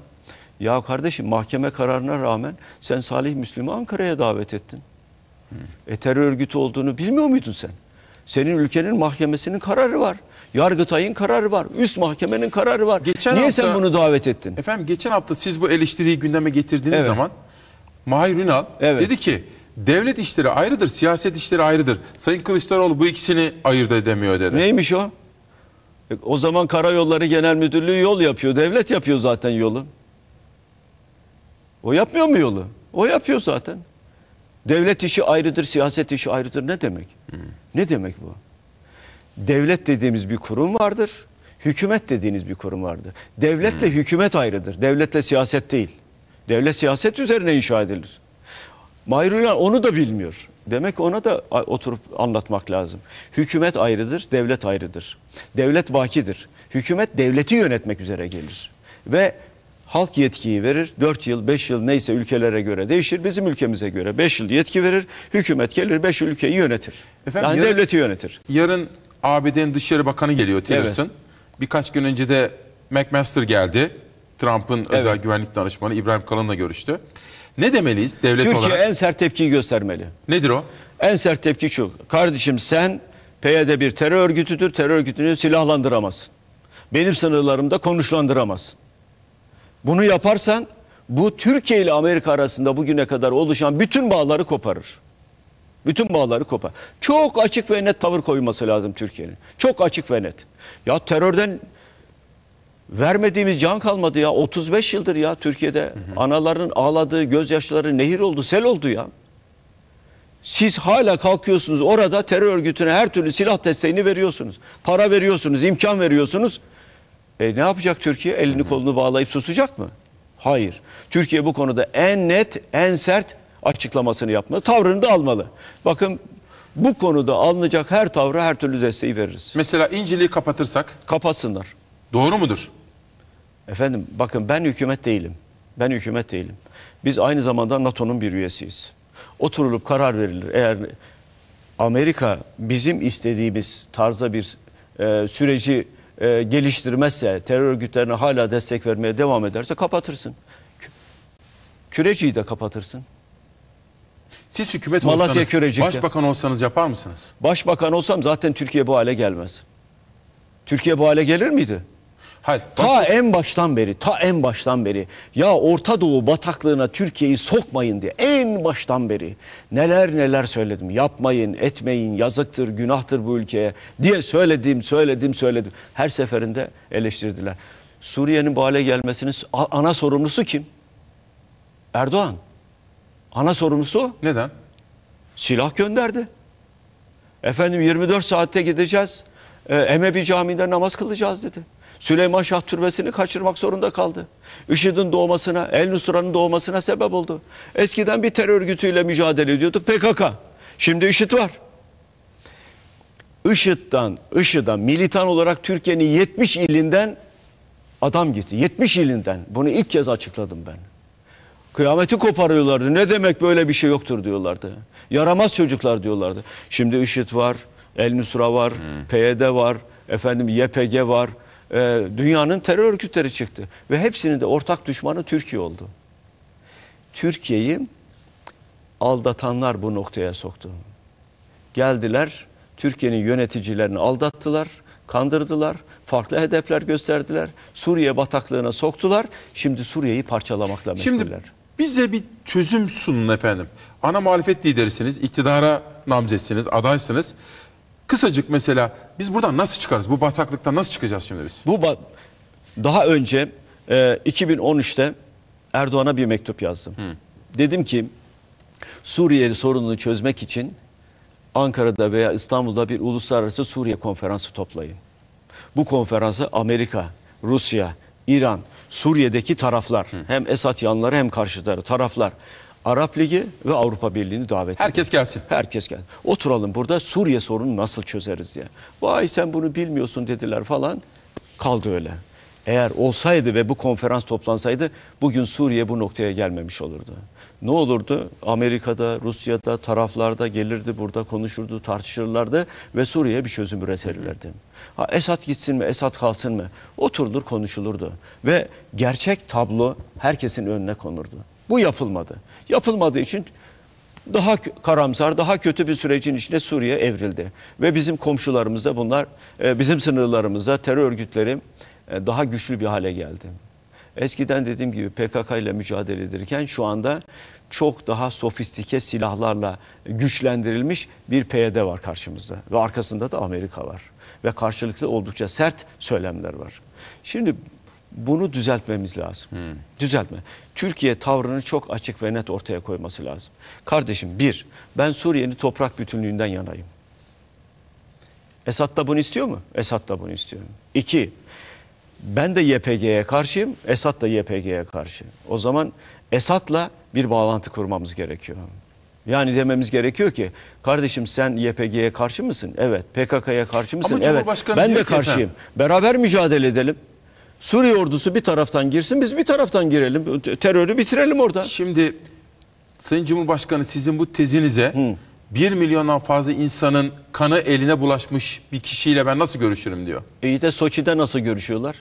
Ya kardeşim mahkeme kararına rağmen sen Salih Müslim'i Ankara'ya davet ettin. Hı. E terör örgütü olduğunu bilmiyor muydun sen? Senin ülkenin mahkemesinin kararı var. Yargıtay'ın kararı var. Üst mahkemenin kararı var. Geçen Niye hafta, sen bunu davet ettin? Efendim geçen hafta siz bu eleştiriyi gündeme getirdiğiniz evet. zaman Mahir Ünal evet. dedi ki Devlet işleri ayrıdır, siyaset işleri ayrıdır. Sayın Kılıçdaroğlu bu ikisini ayırt edemiyor dedi. Neymiş o? E, o zaman Karayolları Genel Müdürlüğü yol yapıyor. Devlet yapıyor zaten yolu. O yapmıyor mu yolu? O yapıyor zaten. Devlet işi ayrıdır, siyaset işi ayrıdır ne demek? Hmm. Ne demek bu? Devlet dediğimiz bir kurum vardır. Hükümet dediğiniz bir kurum vardır. Devletle hmm. hükümet ayrıdır. Devletle siyaset değil. Devlet siyaset üzerine inşa edilir. Mahir onu da bilmiyor. Demek ona da oturup anlatmak lazım. Hükümet ayrıdır, devlet ayrıdır. Devlet bakidir. Hükümet devleti yönetmek üzere gelir. Ve halk yetkiyi verir. 4 yıl, 5 yıl neyse ülkelere göre değişir. Bizim ülkemize göre 5 yıl yetki verir. Hükümet gelir 5 ülkeyi yönetir. Efendim, yani yarın, devleti yönetir. Yarın ABD'nin Dışişleri Bakanı geliyor Tillerson. Evet. Birkaç gün önce de McMaster geldi. Trump'ın evet. özel güvenlik danışmanı İbrahim Kalın'la görüştü. Ne demeliyiz devlet Türkiye olarak? Türkiye en sert tepkiyi göstermeli. Nedir o? En sert tepki şu. Kardeşim sen PYD bir terör örgütüdür. Terör örgütünü silahlandıramazsın. Benim sınırlarımda konuşlandıramazsın. Bunu yaparsan bu Türkiye ile Amerika arasında bugüne kadar oluşan bütün bağları koparır. Bütün bağları kopar. Çok açık ve net tavır koyması lazım Türkiye'nin. Çok açık ve net. Ya terörden vermediğimiz can kalmadı ya. 35 yıldır ya Türkiye'de hı hı. anaların ağladığı gözyaşları nehir oldu, sel oldu ya. Siz hala kalkıyorsunuz orada terör örgütüne her türlü silah desteğini veriyorsunuz. Para veriyorsunuz, imkan veriyorsunuz. E ne yapacak Türkiye? Elini hı hı. kolunu bağlayıp susacak mı? Hayır. Türkiye bu konuda en net, en sert açıklamasını yapmalı. Tavrını da almalı. Bakın bu konuda alınacak her tavra her türlü desteği veririz. Mesela İncil'i kapatırsak? Kapatsınlar. Doğru mudur? Efendim bakın ben hükümet değilim. Ben hükümet değilim. Biz aynı zamanda NATO'nun bir üyesiyiz. Oturulup karar verilir. Eğer Amerika bizim istediğimiz tarzda bir e, süreci e, geliştirmezse, terör örgütlerine hala destek vermeye devam ederse kapatırsın. Küreciyi de kapatırsın. Siz hükümet Malatya olsanız, başbakan olsanız yapar mısınız? Başbakan olsam zaten Türkiye bu hale gelmez. Türkiye bu hale gelir miydi? Hayır, başka... Ta en baştan beri, ta en baştan beri ya Orta Doğu bataklığına Türkiye'yi sokmayın diye en baştan beri neler neler söyledim. Yapmayın, etmeyin, yazıktır, günahtır bu ülkeye diye söyledim, söyledim, söyledim. Her seferinde eleştirdiler. Suriye'nin bu hale gelmesinin ana sorumlusu kim? Erdoğan. Ana sorumlusu? Neden? Silah gönderdi. Efendim 24 saatte gideceğiz. E, Emevi Camii'nde namaz kılacağız dedi. Süleyman Şah Türbesi'ni kaçırmak zorunda kaldı. IŞİD'in doğmasına, El Nusra'nın doğmasına sebep oldu. Eskiden bir terör örgütüyle mücadele ediyorduk PKK. Şimdi IŞİD var. IŞİD'den, IŞİD'den militan olarak Türkiye'nin 70 ilinden adam gitti. 70 ilinden. Bunu ilk kez açıkladım ben. Kıyameti koparıyorlardı. Ne demek böyle bir şey yoktur diyorlardı. Yaramaz çocuklar diyorlardı. Şimdi IŞİD var, El Nusra var, hmm. PYD var, efendim YPG var. E, dünyanın terör örgütleri çıktı. Ve hepsinin de ortak düşmanı Türkiye oldu. Türkiye'yi aldatanlar bu noktaya soktu. Geldiler, Türkiye'nin yöneticilerini aldattılar, kandırdılar, farklı hedefler gösterdiler, Suriye bataklığına soktular, şimdi Suriye'yi parçalamakla meşguller. Şimdi bize bir çözüm sunun efendim. Ana muhalefet liderisiniz, iktidara namzetsiniz, adaysınız. Kısacık mesela biz buradan nasıl çıkarız? Bu bataklıktan nasıl çıkacağız şimdi biz? Bu daha önce e, 2013'te Erdoğan'a bir mektup yazdım. Hı. Dedim ki Suriyeli sorununu çözmek için Ankara'da veya İstanbul'da bir uluslararası Suriye konferansı toplayın. Bu konferansı Amerika, Rusya, İran, Suriye'deki taraflar, Hı. hem Esad yanları hem karşı taraflar Arap Ligi ve Avrupa Birliği'ni davet Herkes ediyor. gelsin. Herkes gelsin. Oturalım burada Suriye sorununu nasıl çözeriz diye. Vay sen bunu bilmiyorsun dediler falan. Kaldı öyle. Eğer olsaydı ve bu konferans toplansaydı bugün Suriye bu noktaya gelmemiş olurdu. Ne olurdu? Amerika'da, Rusya'da, taraflarda gelirdi burada konuşurdu, tartışırlardı ve Suriye'ye bir çözüm üretirlerdi. Ha Esad gitsin mi, Esad kalsın mı? Oturulur konuşulurdu ve gerçek tablo herkesin önüne konurdu. Bu yapılmadı. Yapılmadığı için daha karamsar, daha kötü bir sürecin içine Suriye evrildi. Ve bizim komşularımızda bunlar, e, bizim sınırlarımızda terör örgütleri e, daha güçlü bir hale geldi. Eskiden dediğim gibi PKK ile mücadele edirken şu anda çok daha sofistike silahlarla güçlendirilmiş bir PYD var karşımızda. Ve arkasında da Amerika var. Ve karşılıklı oldukça sert söylemler var. Şimdi bunu düzeltmemiz lazım. Hmm. Düzeltme. Türkiye tavrını çok açık ve net ortaya koyması lazım. Kardeşim bir, ben Suriye'nin toprak bütünlüğünden yanayım. Esad da bunu istiyor mu? Esad da bunu istiyor. İki, ben de YPG'ye karşıyım, Esad da YPG'ye karşı. O zaman Esad'la bir bağlantı kurmamız gerekiyor. Yani dememiz gerekiyor ki kardeşim sen YPG'ye karşı mısın? Evet. PKK'ya karşı mısın? Ama evet. Ben de karşıyım. Efendim. Beraber mücadele edelim. Suriye ordusu bir taraftan girsin biz bir taraftan girelim. Terörü bitirelim orada. Şimdi Sayın Cumhurbaşkanı sizin bu tezinize Hı. 1 milyondan fazla insanın kanı eline bulaşmış bir kişiyle ben nasıl görüşürüm diyor. İyi de Soçi'de nasıl görüşüyorlar?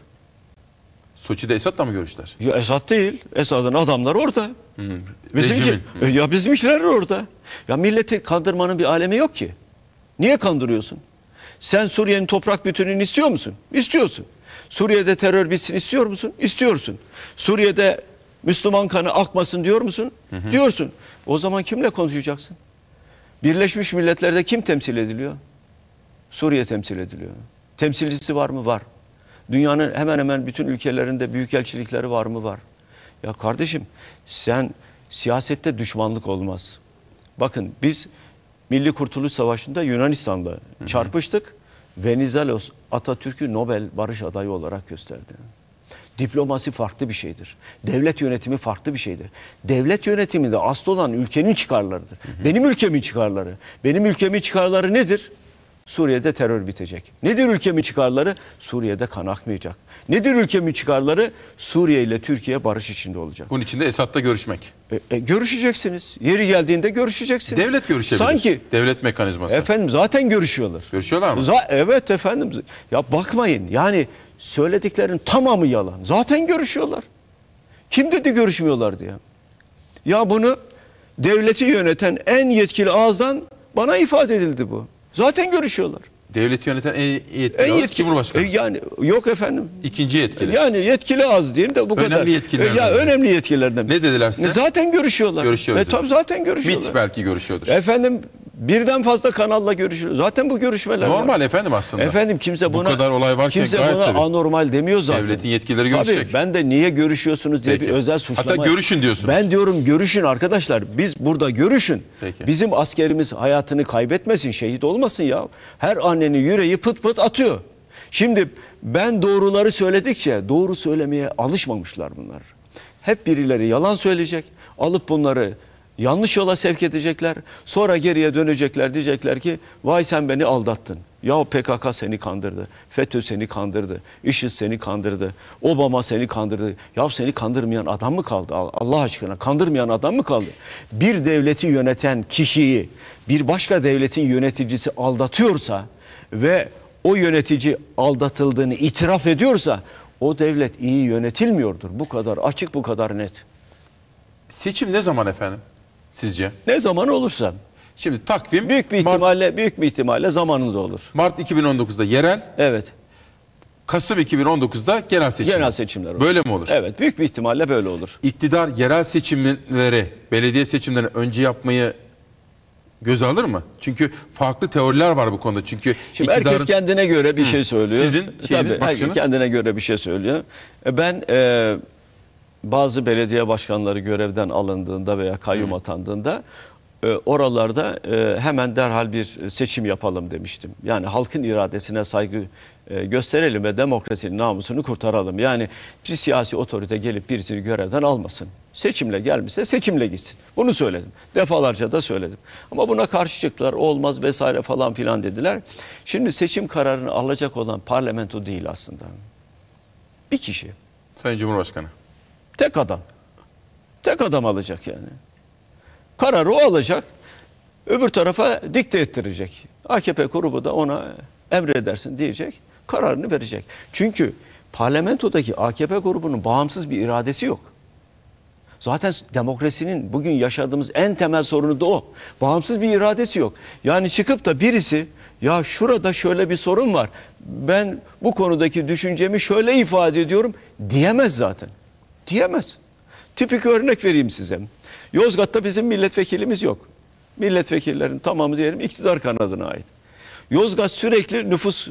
Soçi'de Esad'la mı görüştüler? Ya Esad değil. Esad'ın adamlar orada. Hmm. Bizimki, hmm. Ya bizimkiler orada. Ya milleti kandırmanın bir alemi yok ki. Niye kandırıyorsun? Sen Suriye'nin toprak bütünlüğünü istiyor musun? İstiyorsun. Suriye'de terör bitsin istiyor musun? İstiyorsun. Suriye'de Müslüman kanı akmasın diyor musun? Hı hı. Diyorsun. O zaman kimle konuşacaksın? Birleşmiş Milletler'de kim temsil ediliyor? Suriye temsil ediliyor. Temsilcisi var mı? Var. Dünyanın hemen hemen bütün ülkelerinde büyükelçilikleri var mı? Var. Ya kardeşim sen siyasette düşmanlık olmaz. Bakın biz Milli Kurtuluş Savaşı'nda Yunanistan'la çarpıştık. Venizelos Atatürk'ü Nobel barış adayı olarak gösterdi. Diplomasi farklı bir şeydir. Devlet yönetimi farklı bir şeydir. Devlet yönetiminde asıl olan ülkenin çıkarlarıdır. Hı hı. Benim ülkemin çıkarları. Benim ülkemin çıkarları nedir? Suriye'de terör bitecek. Nedir ülkemin çıkarları? Suriye'de kan akmayacak. Nedir ülkemin çıkarları? Suriye ile Türkiye barış içinde olacak. Bunun için de Esad'la görüşmek. E, e, görüşeceksiniz. Yeri geldiğinde görüşeceksiniz. Devlet görüşebilir. Sanki. Devlet mekanizması. Efendim zaten görüşüyorlar. Görüşüyorlar mı? Za- evet efendim. Ya bakmayın yani söylediklerin tamamı yalan. Zaten görüşüyorlar. Kim dedi görüşmüyorlar diye. Ya bunu devleti yöneten en yetkili ağızdan bana ifade edildi bu. Zaten görüşüyorlar. Devleti yöneten en yetkili, en az yetkili Cumhurbaşkanı. E, yani yok efendim. İkinci yetkili. Yani yetkili az diyeyim de bu önemli kadar. E, önemli yetkililerden. E, ya önemli yetkililerden. Ne dediler size? Zaten görüşüyorlar. Görüşüyoruz. E, tabii zaten görüşüyorlar. Mit belki görüşüyordur. Efendim Birden fazla kanalla görüşülüyor. Zaten bu görüşmeler normal var. efendim aslında. Efendim kimse buna bu kadar olay varken kimse gayet buna tabii. anormal demiyor zaten. Devletin yetkileri görüşecek. Tabii, ben de niye görüşüyorsunuz diye Peki. bir özel suçlama. Hatta görüşün diyorsunuz. Ben diyorum görüşün arkadaşlar. Biz burada görüşün. Peki. Bizim askerimiz hayatını kaybetmesin, şehit olmasın ya. Her annenin yüreği pıt pıt atıyor. Şimdi ben doğruları söyledikçe doğru söylemeye alışmamışlar bunlar. Hep birileri yalan söyleyecek. Alıp bunları yanlış yola sevk edecekler. Sonra geriye dönecekler diyecekler ki vay sen beni aldattın. Ya PKK seni kandırdı, FETÖ seni kandırdı, IŞİD seni kandırdı, Obama seni kandırdı. Ya seni kandırmayan adam mı kaldı Allah aşkına? Kandırmayan adam mı kaldı? Bir devleti yöneten kişiyi bir başka devletin yöneticisi aldatıyorsa ve o yönetici aldatıldığını itiraf ediyorsa o devlet iyi yönetilmiyordur. Bu kadar açık, bu kadar net. Seçim ne zaman efendim? Sizce? Ne zaman olursa. Şimdi takvim büyük bir ihtimalle büyük bir ihtimalle zamanında olur. Mart 2019'da yerel. Evet. Kasım 2019'da genel seçim. Genel seçimler olur. Böyle mi olur? Evet, büyük bir ihtimalle böyle olur. İktidar yerel seçimleri, belediye seçimlerini önce yapmayı göze alır mı? Çünkü farklı teoriler var bu konuda. Çünkü Şimdi iktidarın... herkes kendine göre bir Hı. şey söylüyor. Sizin e, şeyiniz, Tabii, bakışınız... kendine göre bir şey söylüyor. E, ben e, bazı belediye başkanları görevden alındığında veya kayyum atandığında e, oralarda e, hemen derhal bir seçim yapalım demiştim. Yani halkın iradesine saygı e, gösterelim ve demokrasinin namusunu kurtaralım. Yani bir siyasi otorite gelip birisini görevden almasın. Seçimle gelmişse seçimle gitsin. Bunu söyledim. Defalarca da söyledim. Ama buna karşı çıktılar. Olmaz vesaire falan filan dediler. Şimdi seçim kararını alacak olan parlamento değil aslında. Bir kişi. Sayın Cumhurbaşkanı. Tek adam. Tek adam alacak yani. Kararı o alacak. Öbür tarafa dikte ettirecek. AKP grubu da ona emredersin diyecek. Kararını verecek. Çünkü parlamentodaki AKP grubunun bağımsız bir iradesi yok. Zaten demokrasinin bugün yaşadığımız en temel sorunu da o. Bağımsız bir iradesi yok. Yani çıkıp da birisi ya şurada şöyle bir sorun var. Ben bu konudaki düşüncemi şöyle ifade ediyorum diyemez zaten. Diyemez. Tipik örnek vereyim size. Yozgat'ta bizim milletvekilimiz yok. Milletvekillerin tamamı diyelim iktidar kanadına ait. Yozgat sürekli nüfus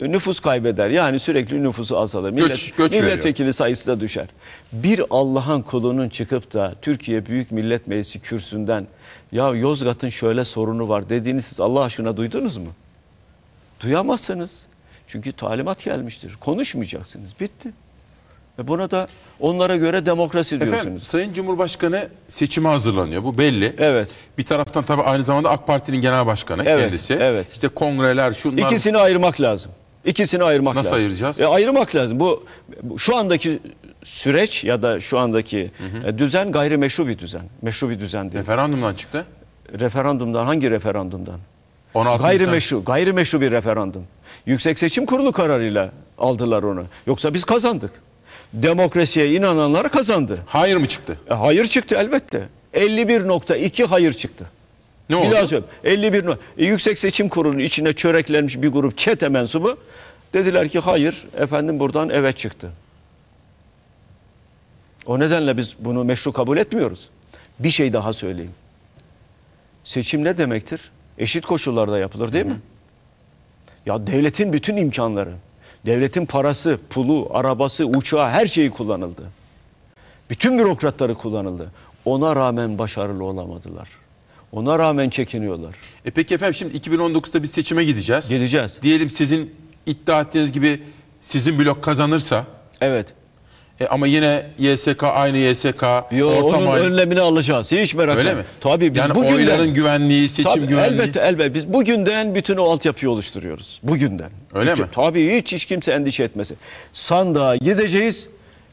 e, nüfus kaybeder. Yani sürekli nüfusu azalır. Millet, göç, göç milletvekili veriyor. sayısı da düşer. Bir Allah'ın kulunun çıkıp da Türkiye Büyük Millet Meclisi kürsünden ya Yozgat'ın şöyle sorunu var dediğini siz Allah aşkına duydunuz mu? Duyamazsınız. Çünkü talimat gelmiştir. Konuşmayacaksınız. Bitti buna da onlara göre demokrasi diyorsunuz. Efendim, Sayın Cumhurbaşkanı seçime hazırlanıyor. Bu belli. Evet. Bir taraftan tabii aynı zamanda AK Parti'nin genel başkanı evet, kendisi. Evet. İşte kongreler şunlar. İkisini ayırmak lazım. İkisini ayırmak Nasıl lazım. Nasıl ayıracağız? E, ayırmak lazım. Bu şu andaki süreç ya da şu andaki hı hı. E, düzen gayrimeşru bir düzen. Meşru bir düzen değil. Referandumdan çıktı. Referandumdan hangi referandumdan? 16 gayrimeşru, insan... gayrimeşru bir referandum. Yüksek Seçim Kurulu kararıyla aldılar onu. Yoksa biz kazandık demokrasiye inananlara kazandı. Hayır mı çıktı? E, hayır çıktı elbette. 51.2 hayır çıktı. Ne oldu? Bir daha 51 e, Yüksek Seçim Kurulu'nun içine çöreklenmiş bir grup çete mensubu dediler ki hayır efendim buradan evet çıktı. O nedenle biz bunu meşru kabul etmiyoruz. Bir şey daha söyleyeyim. Seçim ne demektir? Eşit koşullarda yapılır değil Hı -hı. mi? Ya devletin bütün imkanları Devletin parası, pulu, arabası, uçağı her şeyi kullanıldı. Bütün bürokratları kullanıldı. Ona rağmen başarılı olamadılar. Ona rağmen çekiniyorlar. E peki efendim şimdi 2019'da bir seçime gideceğiz. Gideceğiz. Diyelim sizin iddia ettiğiniz gibi sizin blok kazanırsa. Evet. E ama yine YSK aynı YSK. Yo, onun aynı. önlemine alacağız. Hiç merak etme. Tabii biz yani bugünden, oyların güvenliği, seçim tabii, güvenliği. Elbette elbette. Biz bugünden bütün o altyapıyı oluşturuyoruz. Bugünden. Öyle bütün, mi? Tabii hiç, hiç kimse endişe etmesi Sandığa gideceğiz.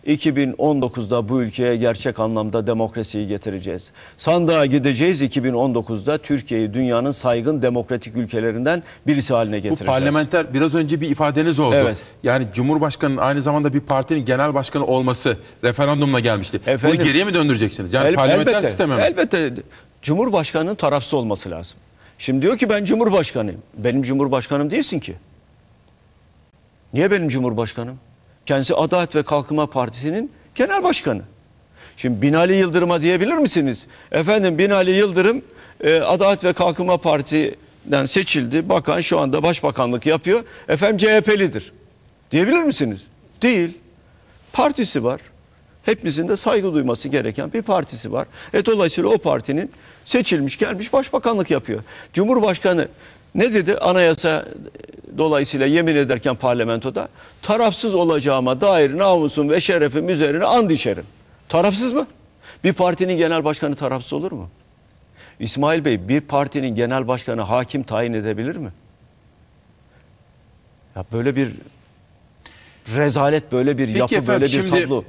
2019'da bu ülkeye gerçek anlamda demokrasiyi getireceğiz. Sandığa gideceğiz 2019'da Türkiye'yi dünyanın saygın demokratik ülkelerinden birisi haline getireceğiz. Bu parlamenter biraz önce bir ifadeniz oldu. Evet. Yani Cumhurbaşkanı'nın aynı zamanda bir partinin genel başkanı olması referandumla gelmişti. Efendim, Bunu geriye mi döndüreceksiniz? Yani el, parlamenter elbette, sisteme mi? Elbette. Cumhurbaşkanı'nın tarafsız olması lazım. Şimdi diyor ki ben Cumhurbaşkanıyım. Benim Cumhurbaşkanım değilsin ki. Niye benim Cumhurbaşkanım? Kendisi Adalet ve Kalkınma Partisi'nin genel başkanı. Şimdi Binali Yıldırım'a diyebilir misiniz? Efendim Binali Yıldırım e, Adalet ve Kalkınma Partiden seçildi. Bakan şu anda başbakanlık yapıyor. Efendim CHP'lidir. Diyebilir misiniz? Değil. Partisi var. Hepimizin de saygı duyması gereken bir partisi var. E dolayısıyla o partinin seçilmiş gelmiş başbakanlık yapıyor. Cumhurbaşkanı ne dedi? Anayasa dolayısıyla yemin ederken parlamentoda tarafsız olacağıma dair namusum ve şerefim üzerine and içerim. Tarafsız mı? Bir partinin genel başkanı tarafsız olur mu? İsmail Bey bir partinin genel başkanı hakim tayin edebilir mi? Ya böyle bir rezalet, böyle bir Peki yapı, efendim, böyle bir tablo.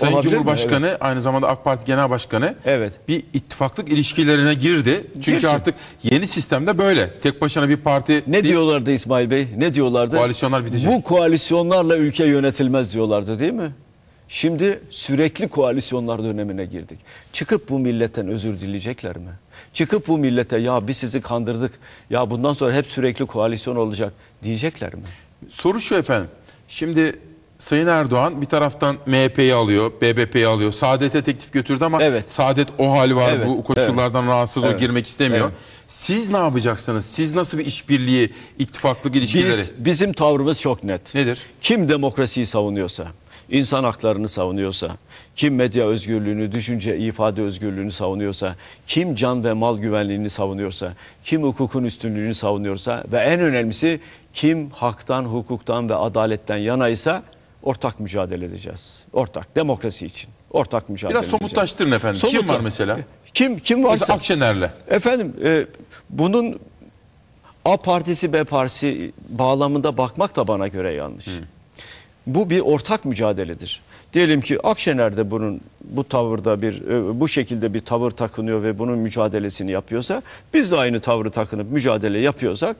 Sayın Olabilir Cumhurbaşkanı evet. aynı zamanda AK Parti Genel Başkanı evet. bir ittifaklık ilişkilerine girdi. Çünkü Girsin. artık yeni sistemde böyle. Tek başına bir parti... Ne değil, diyorlardı İsmail Bey? Ne diyorlardı? Koalisyonlar bitecek. Bu koalisyonlarla ülke yönetilmez diyorlardı değil mi? Şimdi sürekli koalisyonlar dönemine girdik. Çıkıp bu milletten özür dileyecekler mi? Çıkıp bu millete ya biz sizi kandırdık, ya bundan sonra hep sürekli koalisyon olacak diyecekler mi? Soru şu efendim. Şimdi Sayın Erdoğan bir taraftan MHP'yi alıyor, BBP'yi alıyor. Saadet'e teklif götürdü ama evet. Saadet o hal var evet. bu koşullardan evet. rahatsız evet. o girmek istemiyor. Evet. Siz ne yapacaksınız? Siz nasıl bir işbirliği, ittifaklık ilişkileri? Biz, bizim tavrımız çok net. Nedir? Kim demokrasiyi savunuyorsa, insan haklarını savunuyorsa, kim medya özgürlüğünü, düşünce, ifade özgürlüğünü savunuyorsa, kim can ve mal güvenliğini savunuyorsa, kim hukukun üstünlüğünü savunuyorsa ve en önemlisi kim haktan, hukuktan ve adaletten yanaysa ortak mücadele edeceğiz. Ortak demokrasi için. Ortak mücadele Biraz edeceğiz. somutlaştırın efendim. Somut, kim var mesela? [LAUGHS] Kim kim var? Mesela Akşener'le. Efendim e, bunun A partisi B partisi bağlamında bakmak da bana göre yanlış. Hı. Bu bir ortak mücadeledir. Diyelim ki Akşener de bunun bu tavırda bir e, bu şekilde bir tavır takınıyor ve bunun mücadelesini yapıyorsa biz de aynı tavrı takınıp mücadele yapıyorsak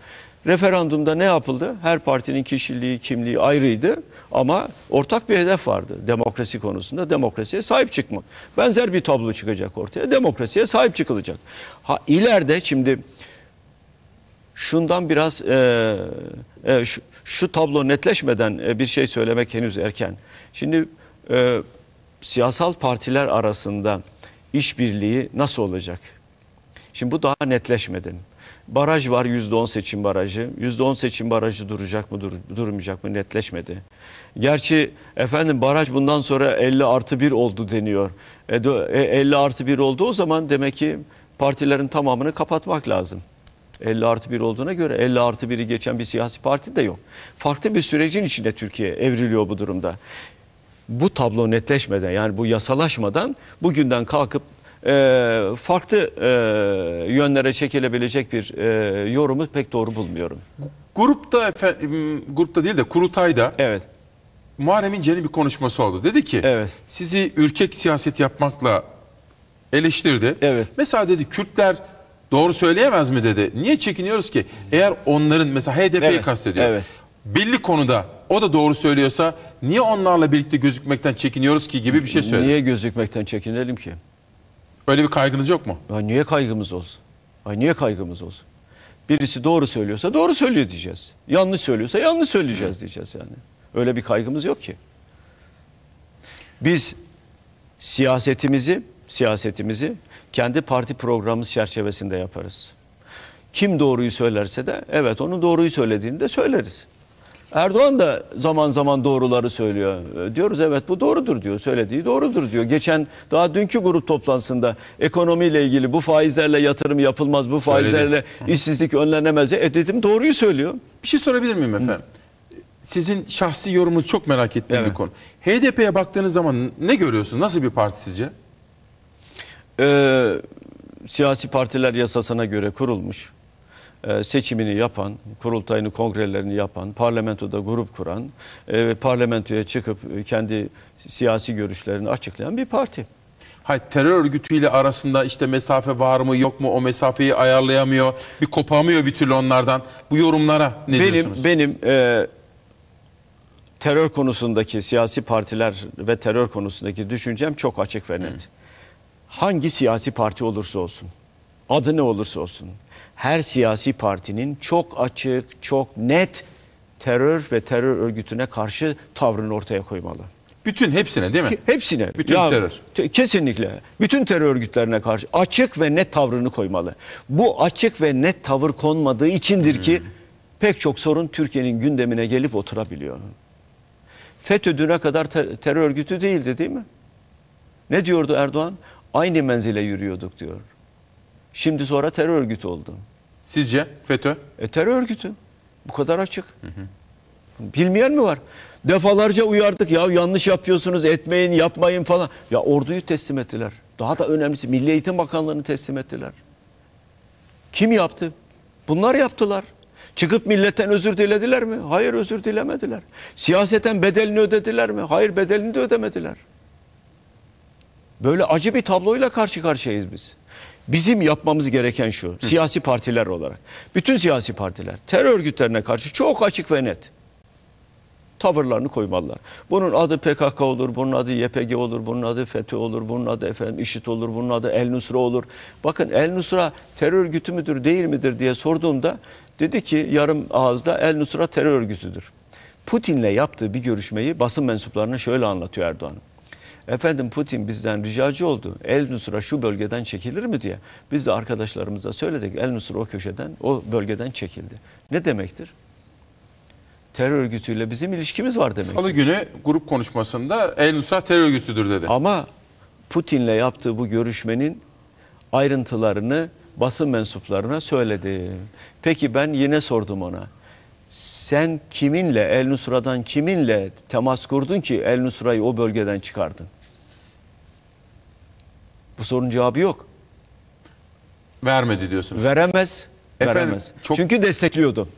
Referandumda ne yapıldı? Her partinin kişiliği, kimliği ayrıydı ama ortak bir hedef vardı demokrasi konusunda. Demokrasiye sahip çıkmak. Benzer bir tablo çıkacak ortaya. Demokrasiye sahip çıkılacak. Ha ileride şimdi şundan biraz e, e, şu, şu tablo netleşmeden e, bir şey söylemek henüz erken. Şimdi e, siyasal partiler arasında işbirliği nasıl olacak? Şimdi bu daha netleşmedi. Baraj var %10 seçim barajı. %10 seçim barajı duracak mı dur, durmayacak mı netleşmedi. Gerçi efendim baraj bundan sonra 50 artı 1 oldu deniyor. E, 50 e, artı 1 oldu o zaman demek ki partilerin tamamını kapatmak lazım. 50 artı 1 olduğuna göre 50 artı 1'i geçen bir siyasi parti de yok. Farklı bir sürecin içinde Türkiye evriliyor bu durumda. Bu tablo netleşmeden yani bu yasalaşmadan bugünden kalkıp e, farklı e, yönlere çekilebilecek bir e, yorumu pek doğru bulmuyorum. Grupta efendim, grupta değil de kurultayda Evet, Muharrem İnce'nin bir konuşması oldu. Dedi ki Evet. sizi ürkek siyaset yapmakla eleştirdi. Evet. Mesela dedi Kürtler doğru söyleyemez mi dedi. Niye çekiniyoruz ki? Eğer onların mesela HDP'yi Evet, kastediyor. evet. Belli konuda o da doğru söylüyorsa niye onlarla birlikte gözükmekten çekiniyoruz ki gibi bir şey söyledi. niye gözükmekten çekinelim ki? Böyle bir kaygınız yok mu? Ya niye kaygımız olsun? Ay niye kaygımız olsun? Birisi doğru söylüyorsa doğru söylüyor diyeceğiz. Yanlış söylüyorsa yanlış söyleyeceğiz diyeceğiz yani. Öyle bir kaygımız yok ki. Biz siyasetimizi siyasetimizi kendi parti programımız çerçevesinde yaparız. Kim doğruyu söylerse de evet onun doğruyu söylediğini de söyleriz. Erdoğan da zaman zaman doğruları söylüyor. E, diyoruz evet bu doğrudur diyor. Söylediği doğrudur diyor. Geçen daha dünkü grup toplantısında ekonomiyle ilgili bu faizlerle yatırım yapılmaz, bu faizlerle Söyledi. işsizlik önlenemez. E dedim doğruyu söylüyor. Bir şey sorabilir miyim efendim? Sizin şahsi yorumunuz çok merak ettiğim Evet. bir konu. HDP'ye baktığınız zaman ne görüyorsunuz? Nasıl bir parti sizce? Ee, siyasi partiler yasasına göre kurulmuş. E, seçimini yapan, kurultayını, kongrelerini yapan, parlamentoda grup kuran e, ve parlamentoya çıkıp e, kendi siyasi görüşlerini açıklayan bir parti. Hayır, terör örgütüyle arasında işte mesafe var mı yok mu o mesafeyi ayarlayamıyor, bir kopamıyor bir türlü onlardan. Bu yorumlara ne benim, diyorsunuz? Benim e, terör konusundaki siyasi partiler ve terör konusundaki düşüncem çok açık ve net. Hı. Hangi siyasi parti olursa olsun, adı ne olursa olsun, her siyasi partinin çok açık, çok net terör ve terör örgütüne karşı tavrını ortaya koymalı. Bütün hepsine değil mi? Hepsine. Bütün ya, terör. Kesinlikle. Bütün terör örgütlerine karşı açık ve net tavrını koymalı. Bu açık ve net tavır konmadığı içindir hmm. ki pek çok sorun Türkiye'nin gündemine gelip oturabiliyor. FETÖ düne kadar ter terör örgütü değildi değil mi? Ne diyordu Erdoğan? Aynı menzile yürüyorduk diyor. Şimdi sonra terör örgütü oldu. Sizce FETÖ? E, terör örgütü. Bu kadar açık. Hı hı. Bilmeyen mi var? Defalarca uyardık ya yanlış yapıyorsunuz etmeyin yapmayın falan. Ya orduyu teslim ettiler. Daha da önemlisi Milli Eğitim Bakanlığı'nı teslim ettiler. Kim yaptı? Bunlar yaptılar. Çıkıp milletten özür dilediler mi? Hayır özür dilemediler. Siyaseten bedelini ödediler mi? Hayır bedelini de ödemediler. Böyle acı bir tabloyla karşı karşıyayız biz. Bizim yapmamız gereken şu. Siyasi partiler olarak. Bütün siyasi partiler terör örgütlerine karşı çok açık ve net tavırlarını koymalılar. Bunun adı PKK olur, bunun adı YPG olur, bunun adı FETÖ olur, bunun adı efendim IŞİD olur, bunun adı El Nusra olur. Bakın El Nusra terör örgütü müdür değil midir diye sorduğumda dedi ki yarım ağızda El Nusra terör örgütüdür. Putin'le yaptığı bir görüşmeyi basın mensuplarına şöyle anlatıyor Erdoğan. Efendim Putin bizden ricacı oldu. El Nusra şu bölgeden çekilir mi diye. Biz de arkadaşlarımıza söyledik. El Nusra o köşeden, o bölgeden çekildi. Ne demektir? terör örgütüyle bizim ilişkimiz var demek. Salı günü grup konuşmasında El Nusra terör örgütüdür dedi. Ama Putin'le yaptığı bu görüşmenin ayrıntılarını basın mensuplarına söyledi. Peki ben yine sordum ona. Sen kiminle El Nusra'dan kiminle temas kurdun ki El Nusra'yı o bölgeden çıkardın? Bu sorunun cevabı yok. Vermedi diyorsunuz. Veremez. Efendim, veremez. Çok... Çünkü destekliyordu.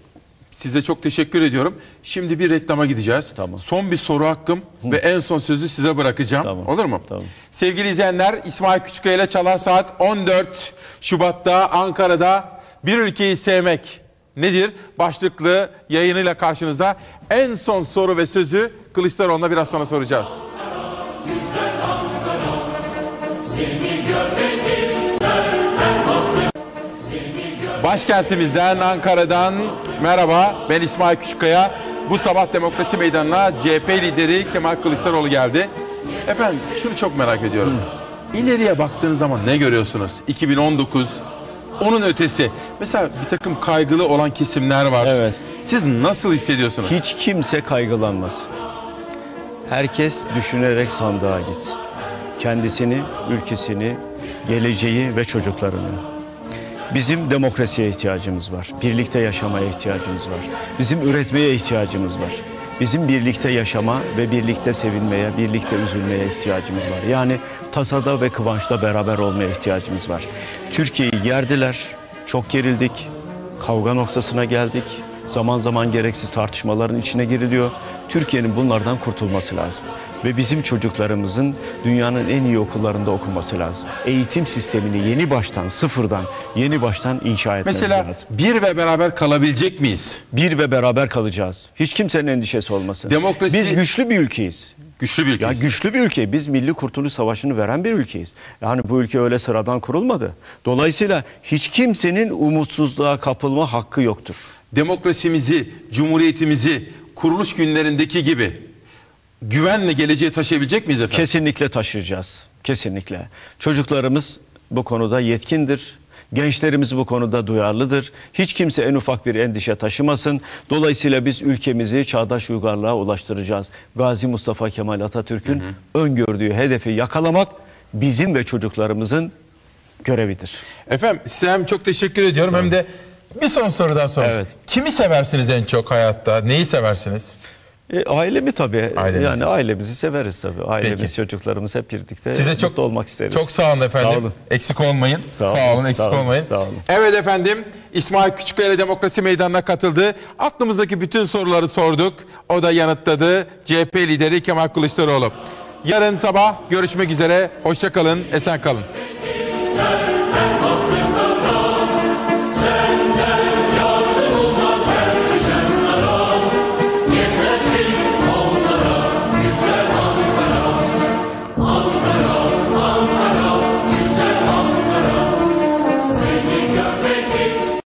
Size çok teşekkür ediyorum. Şimdi bir reklama gideceğiz. Tamam. Son bir soru hakkım Hı. ve en son sözü size bırakacağım. Tamam. Olur mu? Tamam. Sevgili izleyenler İsmail Küçükkaya ile Çalar Saat 14 Şubat'ta Ankara'da Bir Ülkeyi Sevmek Nedir? Başlıklı yayınıyla karşınızda en son soru ve sözü Kılıçdaroğlu'na biraz sonra soracağız. Başkentimizden, Ankara'dan merhaba. Ben İsmail Küçükkaya. Bu sabah Demokrasi Meydanı'na CHP lideri Kemal Kılıçdaroğlu geldi. Efendim şunu çok merak ediyorum. Hı. İleriye baktığınız zaman ne görüyorsunuz? 2019, onun ötesi. Mesela bir takım kaygılı olan kesimler var. Evet. Siz nasıl hissediyorsunuz? Hiç kimse kaygılanmaz. Herkes düşünerek sandığa git. Kendisini, ülkesini, geleceği ve çocuklarını. Bizim demokrasiye ihtiyacımız var. Birlikte yaşamaya ihtiyacımız var. Bizim üretmeye ihtiyacımız var. Bizim birlikte yaşama ve birlikte sevinmeye, birlikte üzülmeye ihtiyacımız var. Yani tasada ve kıvançta beraber olmaya ihtiyacımız var. Türkiye'yi yerdiler, çok gerildik, kavga noktasına geldik. Zaman zaman gereksiz tartışmaların içine giriliyor. Türkiye'nin bunlardan kurtulması lazım ve bizim çocuklarımızın dünyanın en iyi okullarında okuması lazım. Eğitim sistemini yeni baştan, sıfırdan, yeni baştan inşa etmemiz Mesela, lazım. Mesela bir ve beraber kalabilecek miyiz? Bir ve beraber kalacağız. Hiç kimsenin endişesi olmasın. Demokrasi... Biz güçlü bir ülkeyiz. Güçlü bir ülkeyiz. güçlü bir ülke. Biz Milli Kurtuluş Savaşı'nı veren bir ülkeyiz. Yani bu ülke öyle sıradan kurulmadı. Dolayısıyla hiç kimsenin umutsuzluğa kapılma hakkı yoktur. Demokrasimizi, cumhuriyetimizi kuruluş günlerindeki gibi güvenle geleceğe taşıyabilecek miyiz efendim? Kesinlikle taşıyacağız. Kesinlikle. Çocuklarımız bu konuda yetkindir. Gençlerimiz bu konuda duyarlıdır. Hiç kimse en ufak bir endişe taşımasın. Dolayısıyla biz ülkemizi çağdaş uygarlığa ulaştıracağız. Gazi Mustafa Kemal Atatürk'ün öngördüğü hedefi yakalamak bizim ve çocuklarımızın görevidir. Efendim size hem çok teşekkür ediyorum Tabii. hem de bir son sorudan daha sorayım. Evet. Kimi seversiniz en çok hayatta? Neyi seversiniz? E, ailemi tabii. Ailemizi. Yani ailemizi severiz tabii. Ailemiz, Peki. çocuklarımız hep birlikte Size çok, mutlu olmak isteriz. Çok sağ olun efendim. Sağ olun. Eksik olmayın. Sağ olun, sağ olun eksik sağ olun, olmayın. Sağ olun. Evet efendim, İsmail Küçüköy'le Demokrasi Meydanı'na katıldı. Aklımızdaki bütün soruları sorduk. O da yanıtladı. CHP lideri Kemal Kılıçdaroğlu. Yarın sabah görüşmek üzere. Hoşça kalın, esen kalın.